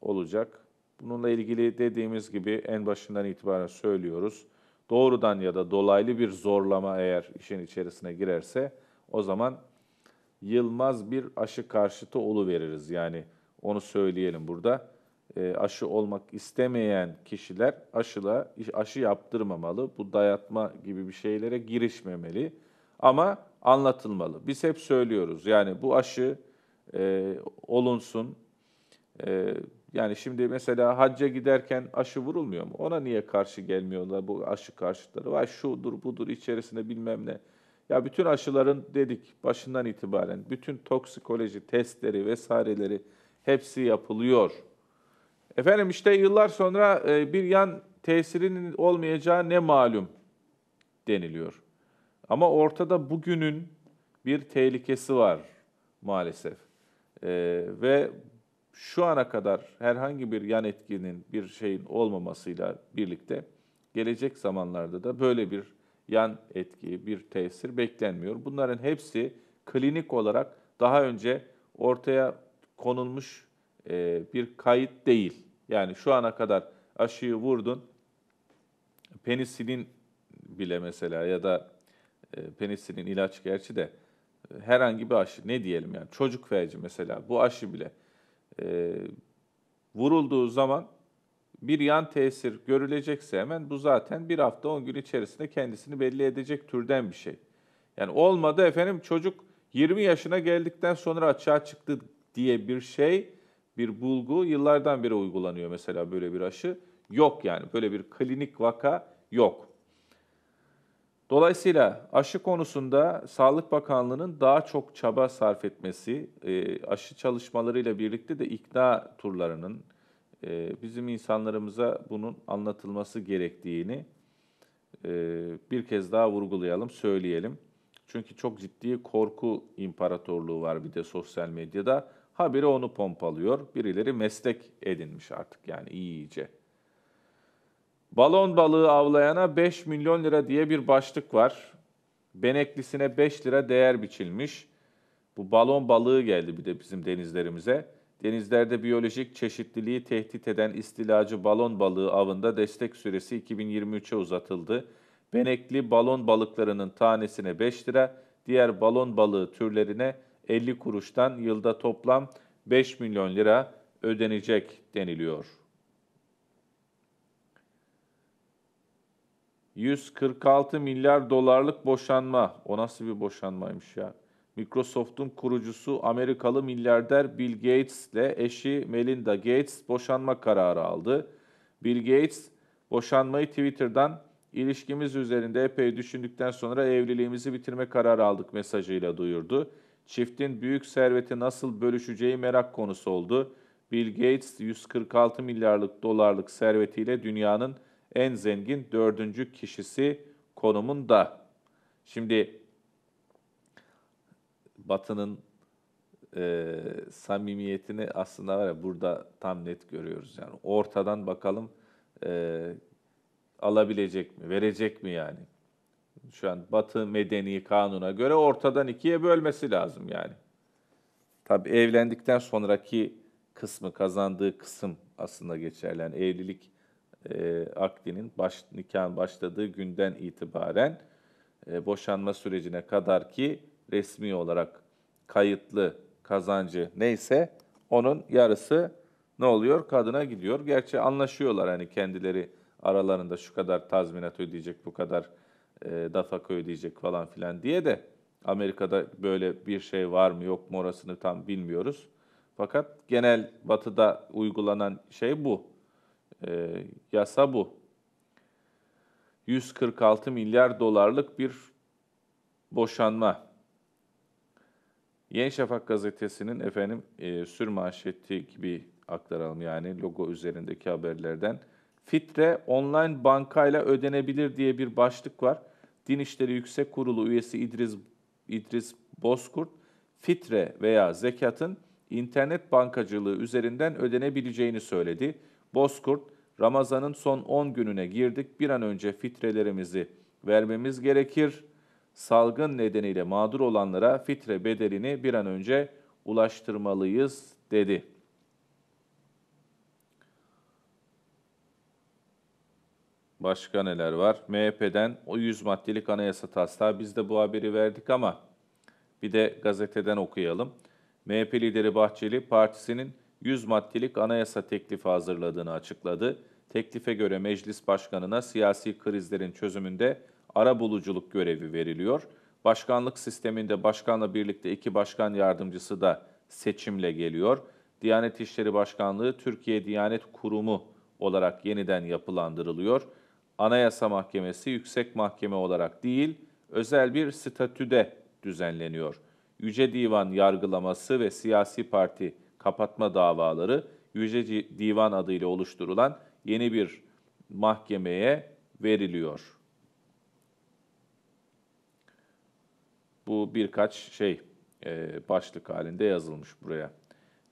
olacak. Bununla ilgili dediğimiz gibi en başından itibaren söylüyoruz doğrudan ya da dolaylı bir zorlama eğer işin içerisine girerse o zaman Yılmaz bir aşı karşıtı olu veririz. Yani onu söyleyelim burada. E, aşı olmak istemeyen kişiler aşıla aşı yaptırmamalı. Bu dayatma gibi bir şeylere girişmemeli. Ama anlatılmalı. Biz hep söylüyoruz. Yani bu aşı e, olunsun. E, yani şimdi mesela hacca giderken aşı vurulmuyor mu? Ona niye karşı gelmiyorlar bu aşı karşıtları? Vay şudur budur içerisinde bilmem ne. Ya bütün aşıların dedik başından itibaren bütün toksikoloji testleri vesaireleri hepsi yapılıyor. Efendim işte yıllar sonra e, bir yan tesirinin olmayacağı ne malum deniliyor. Ama ortada bugünün bir tehlikesi var maalesef. Ee, ve şu ana kadar herhangi bir yan etkinin bir şeyin olmamasıyla birlikte gelecek zamanlarda da böyle bir yan etki, bir tesir beklenmiyor. Bunların hepsi klinik olarak daha önce ortaya konulmuş e, bir kayıt değil. Yani şu ana kadar aşıyı vurdun, penisilin bile mesela ya da e, penisilin ilaç gerçi de e, herhangi bir aşı ne diyelim yani çocuk felci mesela bu aşı bile e, vurulduğu zaman bir yan tesir görülecekse hemen bu zaten bir hafta 10 gün içerisinde kendisini belli edecek türden bir şey. Yani olmadı efendim çocuk 20 yaşına geldikten sonra açığa çıktı diye bir şey, bir bulgu yıllardan beri uygulanıyor mesela böyle bir aşı. Yok yani böyle bir klinik vaka yok. Dolayısıyla aşı konusunda Sağlık Bakanlığı'nın daha çok çaba sarf etmesi, e, aşı çalışmalarıyla birlikte de ikna turlarının e, bizim insanlarımıza bunun anlatılması gerektiğini e, bir kez daha vurgulayalım, söyleyelim. Çünkü çok ciddi korku imparatorluğu var bir de sosyal medyada. Habire onu pompalıyor. Birileri meslek edinmiş artık yani iyice. Balon balığı avlayana 5 milyon lira diye bir başlık var. Beneklisine 5 lira değer biçilmiş. Bu balon balığı geldi bir de bizim denizlerimize. Denizlerde biyolojik çeşitliliği tehdit eden istilacı balon balığı avında destek süresi 2023'e uzatıldı. Benekli balon balıklarının tanesine 5 lira, diğer balon balığı türlerine 50 kuruştan yılda toplam 5 milyon lira ödenecek deniliyor. 146 milyar dolarlık boşanma. O nasıl bir boşanmaymış ya? Microsoft'un kurucusu Amerikalı milyarder Bill Gates ile eşi Melinda Gates boşanma kararı aldı. Bill Gates boşanmayı Twitter'dan ilişkimiz üzerinde epey düşündükten sonra evliliğimizi bitirme kararı aldık mesajıyla duyurdu. Çiftin büyük serveti nasıl bölüşeceği merak konusu oldu. Bill Gates 146 milyarlık dolarlık servetiyle dünyanın en zengin dördüncü kişisi konumunda. Şimdi Batı'nın e, samimiyetini aslında var ya burada tam net görüyoruz. Yani ortadan bakalım e, alabilecek mi, verecek mi yani? Şu an Batı medeni kanuna göre ortadan ikiye bölmesi lazım yani. Tabi evlendikten sonraki kısmı, kazandığı kısım aslında geçerli. Yani evlilik e, ee, akdinin baş, nikahın başladığı günden itibaren e, boşanma sürecine kadar ki resmi olarak kayıtlı kazancı neyse onun yarısı ne oluyor? Kadına gidiyor. Gerçi anlaşıyorlar hani kendileri aralarında şu kadar tazminat ödeyecek, bu kadar e, dafaka ödeyecek falan filan diye de Amerika'da böyle bir şey var mı yok mu orasını tam bilmiyoruz. Fakat genel batıda uygulanan şey bu e, yasa bu. 146 milyar dolarlık bir boşanma. Yeni Şafak gazetesinin efendim e, sürmanşeti gibi aktaralım yani logo üzerindeki haberlerden. Fitre online bankayla ödenebilir diye bir başlık var. Din İşleri Yüksek Kurulu üyesi İdris İdris Bozkurt, fitre veya zekatın internet bankacılığı üzerinden ödenebileceğini söyledi. Bozkurt, Ramazan'ın son 10 gününe girdik. Bir an önce fitrelerimizi vermemiz gerekir. Salgın nedeniyle mağdur olanlara fitre bedelini bir an önce ulaştırmalıyız dedi. Başka neler var? MHP'den o 100 maddelik anayasa taslağı biz de bu haberi verdik ama bir de gazeteden okuyalım. MHP lideri Bahçeli partisinin 100 maddelik anayasa teklifi hazırladığını açıkladı. Teklife göre meclis başkanına siyasi krizlerin çözümünde ara buluculuk görevi veriliyor. Başkanlık sisteminde başkanla birlikte iki başkan yardımcısı da seçimle geliyor. Diyanet İşleri Başkanlığı Türkiye Diyanet Kurumu olarak yeniden yapılandırılıyor. Anayasa Mahkemesi yüksek mahkeme olarak değil, özel bir statüde düzenleniyor. Yüce Divan yargılaması ve siyasi parti kapatma davaları Yüce Divan adıyla oluşturulan yeni bir mahkemeye veriliyor. Bu birkaç şey e, başlık halinde yazılmış buraya.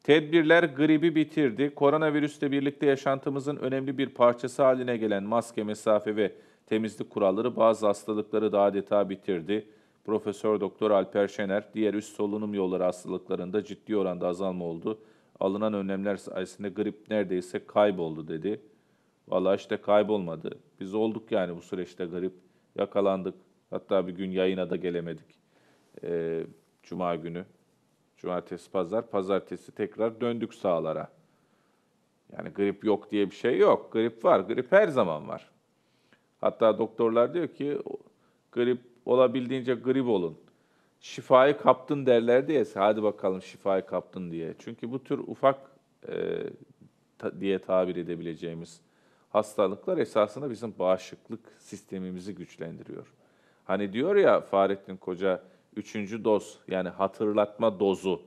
Tedbirler gribi bitirdi. Koronavirüsle birlikte yaşantımızın önemli bir parçası haline gelen maske, mesafe ve temizlik kuralları bazı hastalıkları daha adeta bitirdi. Profesör Doktor Alper Şener, diğer üst solunum yolları hastalıklarında ciddi oranda azalma oldu. Alınan önlemler sayesinde grip neredeyse kayboldu dedi. Valla işte kaybolmadı. Biz olduk yani bu süreçte grip. Yakalandık. Hatta bir gün yayına da gelemedik. Ee, Cuma günü. Cumartesi, pazar. Pazartesi tekrar döndük sağlara. Yani grip yok diye bir şey yok. Grip var. Grip her zaman var. Hatta doktorlar diyor ki grip olabildiğince grip olun. Şifayı kaptın derlerdi ya, hadi bakalım şifayı kaptın diye. Çünkü bu tür ufak e, ta, diye tabir edebileceğimiz hastalıklar esasında bizim bağışıklık sistemimizi güçlendiriyor. Hani diyor ya Fahrettin Koca, üçüncü doz yani hatırlatma dozu,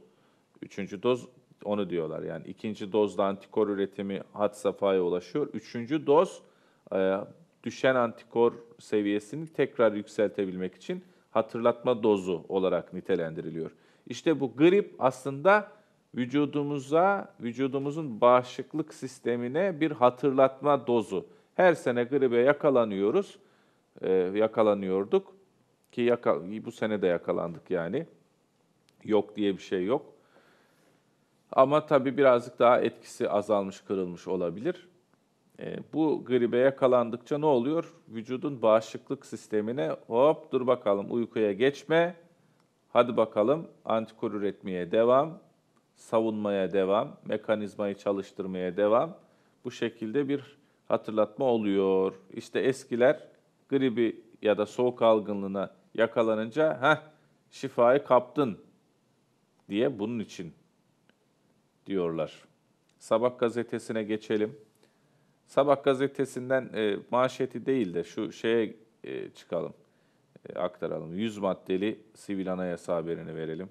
üçüncü doz onu diyorlar. Yani ikinci dozda antikor üretimi had safhaya ulaşıyor. Üçüncü doz e, düşen antikor seviyesini tekrar yükseltebilmek için hatırlatma dozu olarak nitelendiriliyor. İşte bu grip aslında vücudumuza, vücudumuzun bağışıklık sistemine bir hatırlatma dozu. Her sene gribe yakalanıyoruz, e, yakalanıyorduk ki yaka, bu sene de yakalandık yani. Yok diye bir şey yok. Ama tabii birazcık daha etkisi azalmış, kırılmış olabilir. Ee, bu gribe yakalandıkça ne oluyor? Vücudun bağışıklık sistemine hop dur bakalım uykuya geçme. Hadi bakalım antikor üretmeye devam, savunmaya devam, mekanizmayı çalıştırmaya devam. Bu şekilde bir hatırlatma oluyor. İşte eskiler gribi ya da soğuk algınlığına yakalanınca ha şifayı kaptın diye bunun için diyorlar. Sabah gazetesine geçelim. Sabah gazetesinden e, manşeti değil de şu şeye e, çıkalım, e, aktaralım. 100 maddeli sivil anayasa haberini verelim.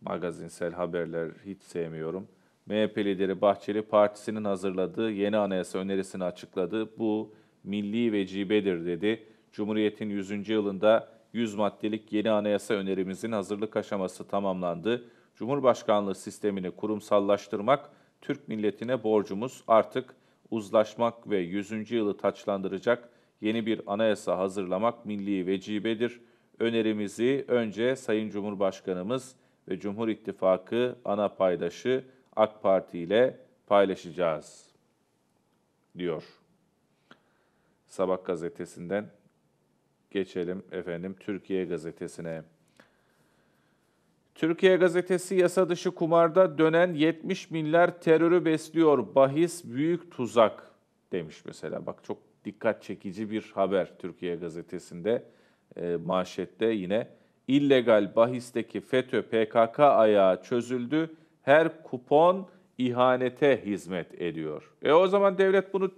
Magazinsel haberler hiç sevmiyorum. MHP lideri Bahçeli partisinin hazırladığı yeni anayasa önerisini açıkladı. Bu milli vecibedir dedi. Cumhuriyet'in 100. yılında 100 maddelik yeni anayasa önerimizin hazırlık aşaması tamamlandı. Cumhurbaşkanlığı sistemini kurumsallaştırmak Türk milletine borcumuz artık uzlaşmak ve 100. yılı taçlandıracak yeni bir anayasa hazırlamak milli vecibedir. Önerimizi önce Sayın Cumhurbaşkanımız ve Cumhur İttifakı ana paydaşı AK Parti ile paylaşacağız, diyor. Sabah gazetesinden geçelim efendim Türkiye gazetesine. Türkiye gazetesi yasa dışı kumarda dönen 70 milyar terörü besliyor. Bahis büyük tuzak demiş mesela. Bak çok dikkat çekici bir haber Türkiye gazetesinde e, manşette yine. illegal bahisteki FETÖ PKK ayağı çözüldü. Her kupon ihanete hizmet ediyor. E o zaman devlet bunu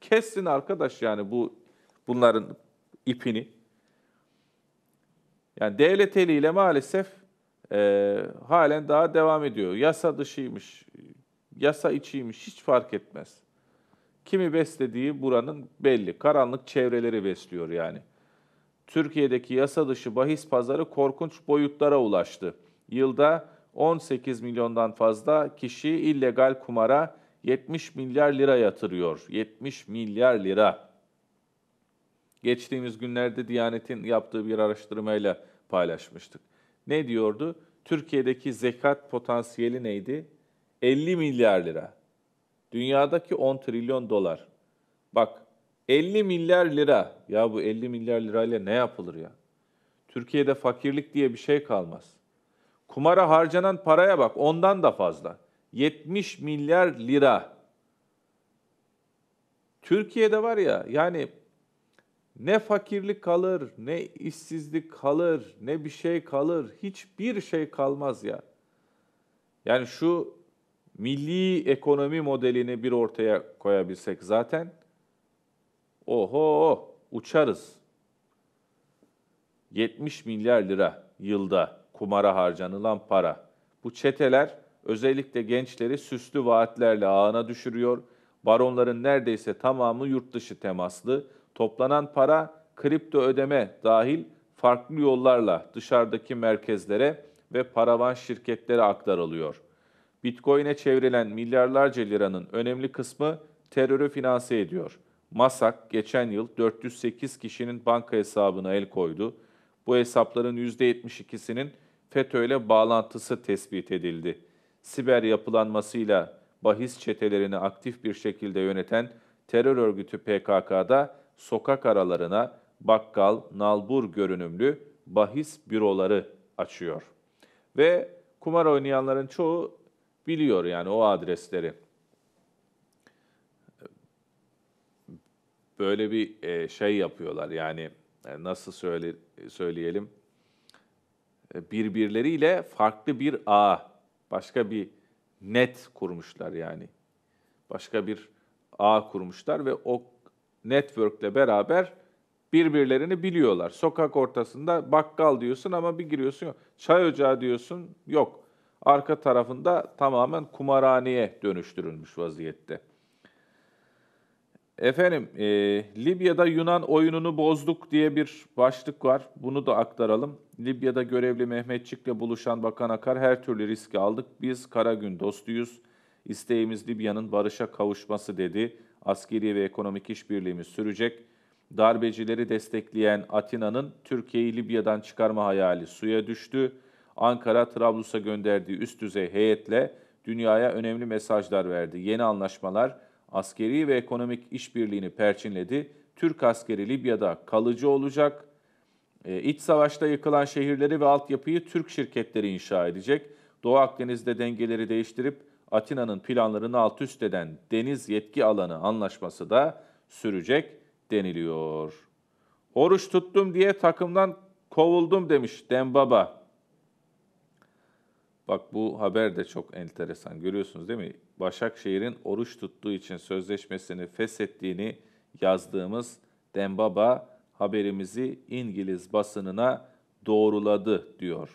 kessin arkadaş yani bu bunların ipini. Yani devlet eliyle maalesef e, halen daha devam ediyor. Yasa dışıymış, yasa içiymiş hiç fark etmez. Kimi beslediği buranın belli. Karanlık çevreleri besliyor yani. Türkiye'deki yasa dışı bahis pazarı korkunç boyutlara ulaştı. Yılda 18 milyondan fazla kişi illegal kumara 70 milyar lira yatırıyor. 70 milyar lira. Geçtiğimiz günlerde Diyanet'in yaptığı bir araştırmayla paylaşmıştık ne diyordu? Türkiye'deki zekat potansiyeli neydi? 50 milyar lira. Dünyadaki 10 trilyon dolar. Bak 50 milyar lira. Ya bu 50 milyar lirayla ne yapılır ya? Türkiye'de fakirlik diye bir şey kalmaz. Kumara harcanan paraya bak ondan da fazla. 70 milyar lira. Türkiye'de var ya yani ne fakirlik kalır, ne işsizlik kalır, ne bir şey kalır. Hiçbir şey kalmaz ya. Yani şu milli ekonomi modelini bir ortaya koyabilsek zaten oho uçarız. 70 milyar lira yılda kumara harcanılan para. Bu çeteler özellikle gençleri süslü vaatlerle ağına düşürüyor. Baronların neredeyse tamamı yurt dışı temaslı. Toplanan para kripto ödeme dahil farklı yollarla dışarıdaki merkezlere ve paravan şirketlere aktarılıyor. Bitcoin'e çevrilen milyarlarca liranın önemli kısmı terörü finanse ediyor. Masak geçen yıl 408 kişinin banka hesabına el koydu. Bu hesapların %72'sinin FETÖ ile bağlantısı tespit edildi. Siber yapılanmasıyla bahis çetelerini aktif bir şekilde yöneten terör örgütü PKK'da sokak aralarına bakkal, nalbur görünümlü bahis büroları açıyor. Ve kumar oynayanların çoğu biliyor yani o adresleri. Böyle bir e, şey yapıyorlar yani e, nasıl söyle, söyleyelim e, birbirleriyle farklı bir ağ, başka bir net kurmuşlar yani. Başka bir ağ kurmuşlar ve o network'le beraber birbirlerini biliyorlar. Sokak ortasında bakkal diyorsun ama bir giriyorsun yok. Çay ocağı diyorsun yok. Arka tarafında tamamen kumarhaneye dönüştürülmüş vaziyette. Efendim, e, Libya'da Yunan oyununu bozduk diye bir başlık var. Bunu da aktaralım. Libya'da görevli Mehmetçik'le buluşan Bakan Akar her türlü riski aldık. Biz Kara gün dostuyuz. İsteğimiz Libya'nın barışa kavuşması dedi askeri ve ekonomik işbirliğimiz sürecek. Darbecileri destekleyen Atina'nın Türkiye'yi Libya'dan çıkarma hayali suya düştü. Ankara Trablus'a gönderdiği üst düzey heyetle dünyaya önemli mesajlar verdi. Yeni anlaşmalar askeri ve ekonomik işbirliğini perçinledi. Türk askeri Libya'da kalıcı olacak. E, iç savaşta yıkılan şehirleri ve altyapıyı Türk şirketleri inşa edecek. Doğu Akdeniz'de dengeleri değiştirip Atina'nın planlarını alt üst eden deniz yetki alanı anlaşması da sürecek deniliyor. Oruç tuttum diye takımdan kovuldum demiş Dembaba. Bak bu haber de çok enteresan görüyorsunuz değil mi? Başakşehir'in oruç tuttuğu için sözleşmesini feshettiğini yazdığımız Dembaba haberimizi İngiliz basınına doğruladı diyor.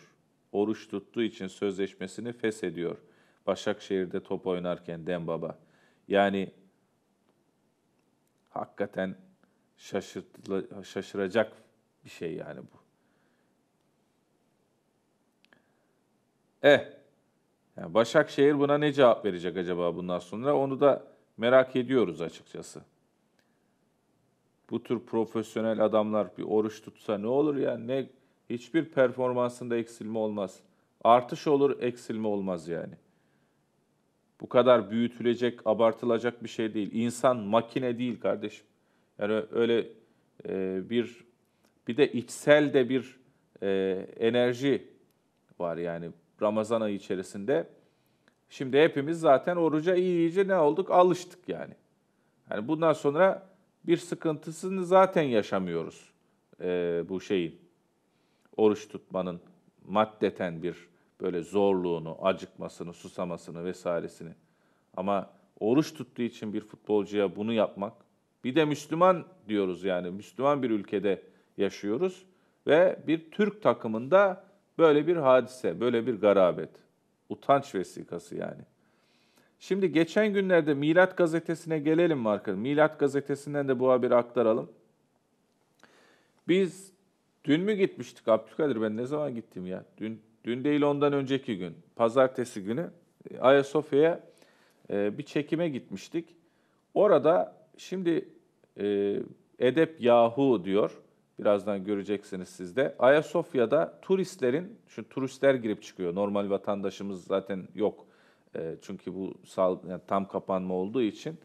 Oruç tuttuğu için sözleşmesini feshediyor. ediyor Başakşehir'de top oynarken Dembaba. Yani hakikaten şaşırtla, şaşıracak bir şey yani bu. Eh, yani Başakşehir buna ne cevap verecek acaba bundan sonra? Onu da merak ediyoruz açıkçası. Bu tür profesyonel adamlar bir oruç tutsa ne olur ya? Ne hiçbir performansında eksilme olmaz. Artış olur, eksilme olmaz yani bu kadar büyütülecek, abartılacak bir şey değil. İnsan makine değil kardeşim. Yani öyle e, bir bir de içsel de bir e, enerji var yani Ramazan ayı içerisinde. Şimdi hepimiz zaten oruca iyice ne olduk? Alıştık yani. Yani bundan sonra bir sıkıntısını zaten yaşamıyoruz e, bu şeyin. Oruç tutmanın maddeten bir böyle zorluğunu, acıkmasını, susamasını vesairesini. Ama oruç tuttuğu için bir futbolcuya bunu yapmak, bir de Müslüman diyoruz yani Müslüman bir ülkede yaşıyoruz ve bir Türk takımında böyle bir hadise, böyle bir garabet. Utanç vesikası yani. Şimdi geçen günlerde Milat Gazetesi'ne gelelim mi arkadaşlar? Milat Gazetesi'nden de bu haberi aktaralım. Biz dün mü gitmiştik Abdülkadir ben ne zaman gittim ya? Dün dün değil ondan önceki gün, pazartesi günü e, Ayasofya'ya e, bir çekime gitmiştik. Orada şimdi e, Edep Yahu diyor. Birazdan göreceksiniz siz de. Ayasofya'da turistlerin, şu turistler girip çıkıyor. Normal vatandaşımız zaten yok. Çünkü bu tam kapanma olduğu için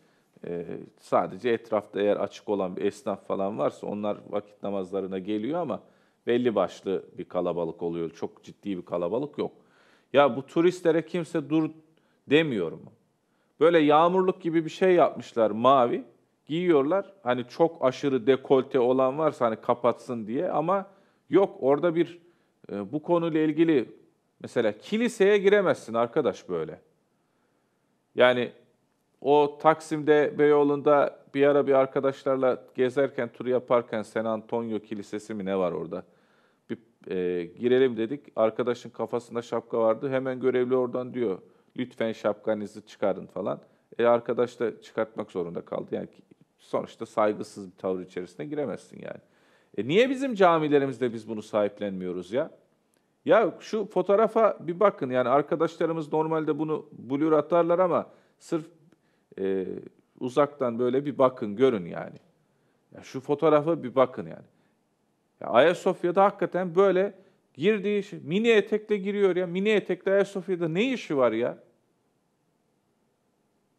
sadece etrafta eğer açık olan bir esnaf falan varsa onlar vakit namazlarına geliyor ama belli başlı bir kalabalık oluyor. Çok ciddi bir kalabalık yok. Ya bu turistlere kimse dur demiyor mu? Böyle yağmurluk gibi bir şey yapmışlar mavi. Giyiyorlar. Hani çok aşırı dekolte olan varsa hani kapatsın diye ama yok orada bir e, bu konuyla ilgili mesela kiliseye giremezsin arkadaş böyle. Yani o Taksim'de Beyoğlu'nda bir ara bir arkadaşlarla gezerken, tur yaparken San Antonio Kilisesi mi ne var orada? Bir e, girelim dedik. Arkadaşın kafasında şapka vardı. Hemen görevli oradan diyor. Lütfen şapkanızı çıkarın falan. E arkadaş da çıkartmak zorunda kaldı. Yani sonuçta saygısız bir tavır içerisine giremezsin yani. E niye bizim camilerimizde biz bunu sahiplenmiyoruz ya? Ya şu fotoğrafa bir bakın yani arkadaşlarımız normalde bunu blur atarlar ama sırf e, uzaktan böyle bir bakın, görün yani. Ya şu fotoğrafa bir bakın yani. Ya Ayasofya'da hakikaten böyle girdiği mini etekle giriyor ya. Mini etekle Ayasofya'da ne işi var ya?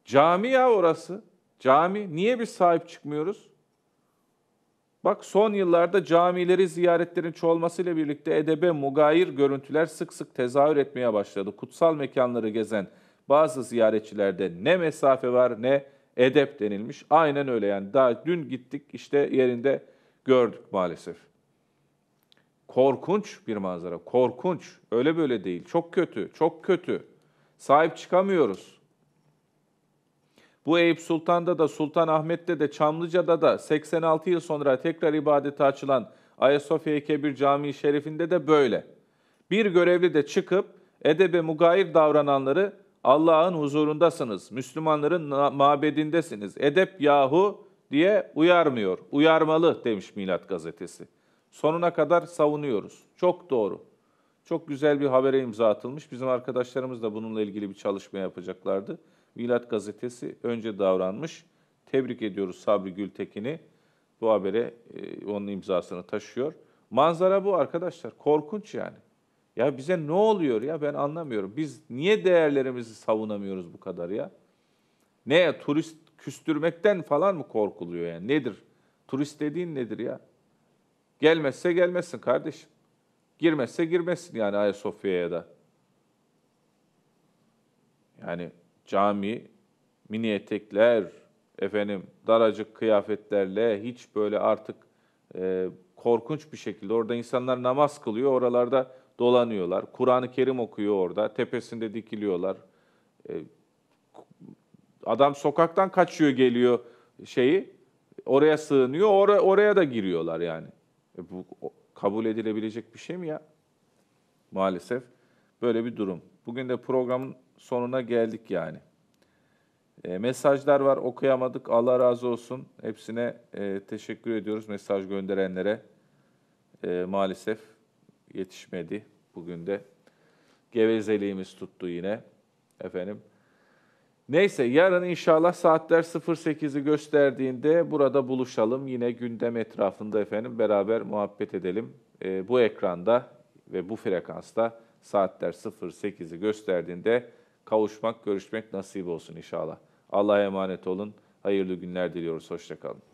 Cami ya orası. Cami. Niye bir sahip çıkmıyoruz? Bak son yıllarda camileri ziyaretlerin çoğalmasıyla birlikte edebe mugayir görüntüler sık sık tezahür etmeye başladı. Kutsal mekanları gezen bazı ziyaretçilerde ne mesafe var ne edep denilmiş. Aynen öyle yani daha dün gittik işte yerinde gördük maalesef. Korkunç bir manzara, korkunç. Öyle böyle değil. Çok kötü, çok kötü. Sahip çıkamıyoruz. Bu Eyüp Sultan'da da, Sultan Ahmet'te de, Çamlıca'da da 86 yıl sonra tekrar ibadete açılan Ayasofya Kebir Camii Şerif'inde de böyle. Bir görevli de çıkıp edebe mugayir davrananları Allah'ın huzurundasınız, Müslümanların mabedindesiniz. Edep yahu diye uyarmıyor. Uyarmalı demiş Milat Gazetesi. Sonuna kadar savunuyoruz. Çok doğru. Çok güzel bir habere imza atılmış. Bizim arkadaşlarımız da bununla ilgili bir çalışma yapacaklardı. Milat Gazetesi önce davranmış. Tebrik ediyoruz Sabri Gültekin'i. Bu habere e, onun imzasını taşıyor. Manzara bu arkadaşlar. Korkunç yani. Ya bize ne oluyor ya ben anlamıyorum. Biz niye değerlerimizi savunamıyoruz bu kadar ya? Ne turist küstürmekten falan mı korkuluyor yani? Nedir? Turist dediğin nedir ya? Gelmezse gelmezsin kardeşim. Girmezse girmesin yani Ayasofya'ya da. Yani cami, mini etekler, efendim daracık kıyafetlerle hiç böyle artık e, korkunç bir şekilde orada insanlar namaz kılıyor. Oralarda dolanıyorlar. Kur'an-ı Kerim okuyor orada. Tepesinde dikiliyorlar. E, adam sokaktan kaçıyor geliyor şeyi. Oraya sığınıyor. Or- oraya da giriyorlar yani. E, bu kabul edilebilecek bir şey mi ya? Maalesef böyle bir durum. Bugün de programın sonuna geldik yani. E, mesajlar var okuyamadık. Allah razı olsun. Hepsine e, teşekkür ediyoruz mesaj gönderenlere. E, maalesef yetişmedi bugün de. Gevezeliğimiz tuttu yine. Efendim. Neyse yarın inşallah saatler 08'i gösterdiğinde burada buluşalım. Yine gündem etrafında efendim beraber muhabbet edelim. E, bu ekranda ve bu frekansta saatler 08'i gösterdiğinde kavuşmak, görüşmek nasip olsun inşallah. Allah'a emanet olun. Hayırlı günler diliyoruz. Hoşçakalın.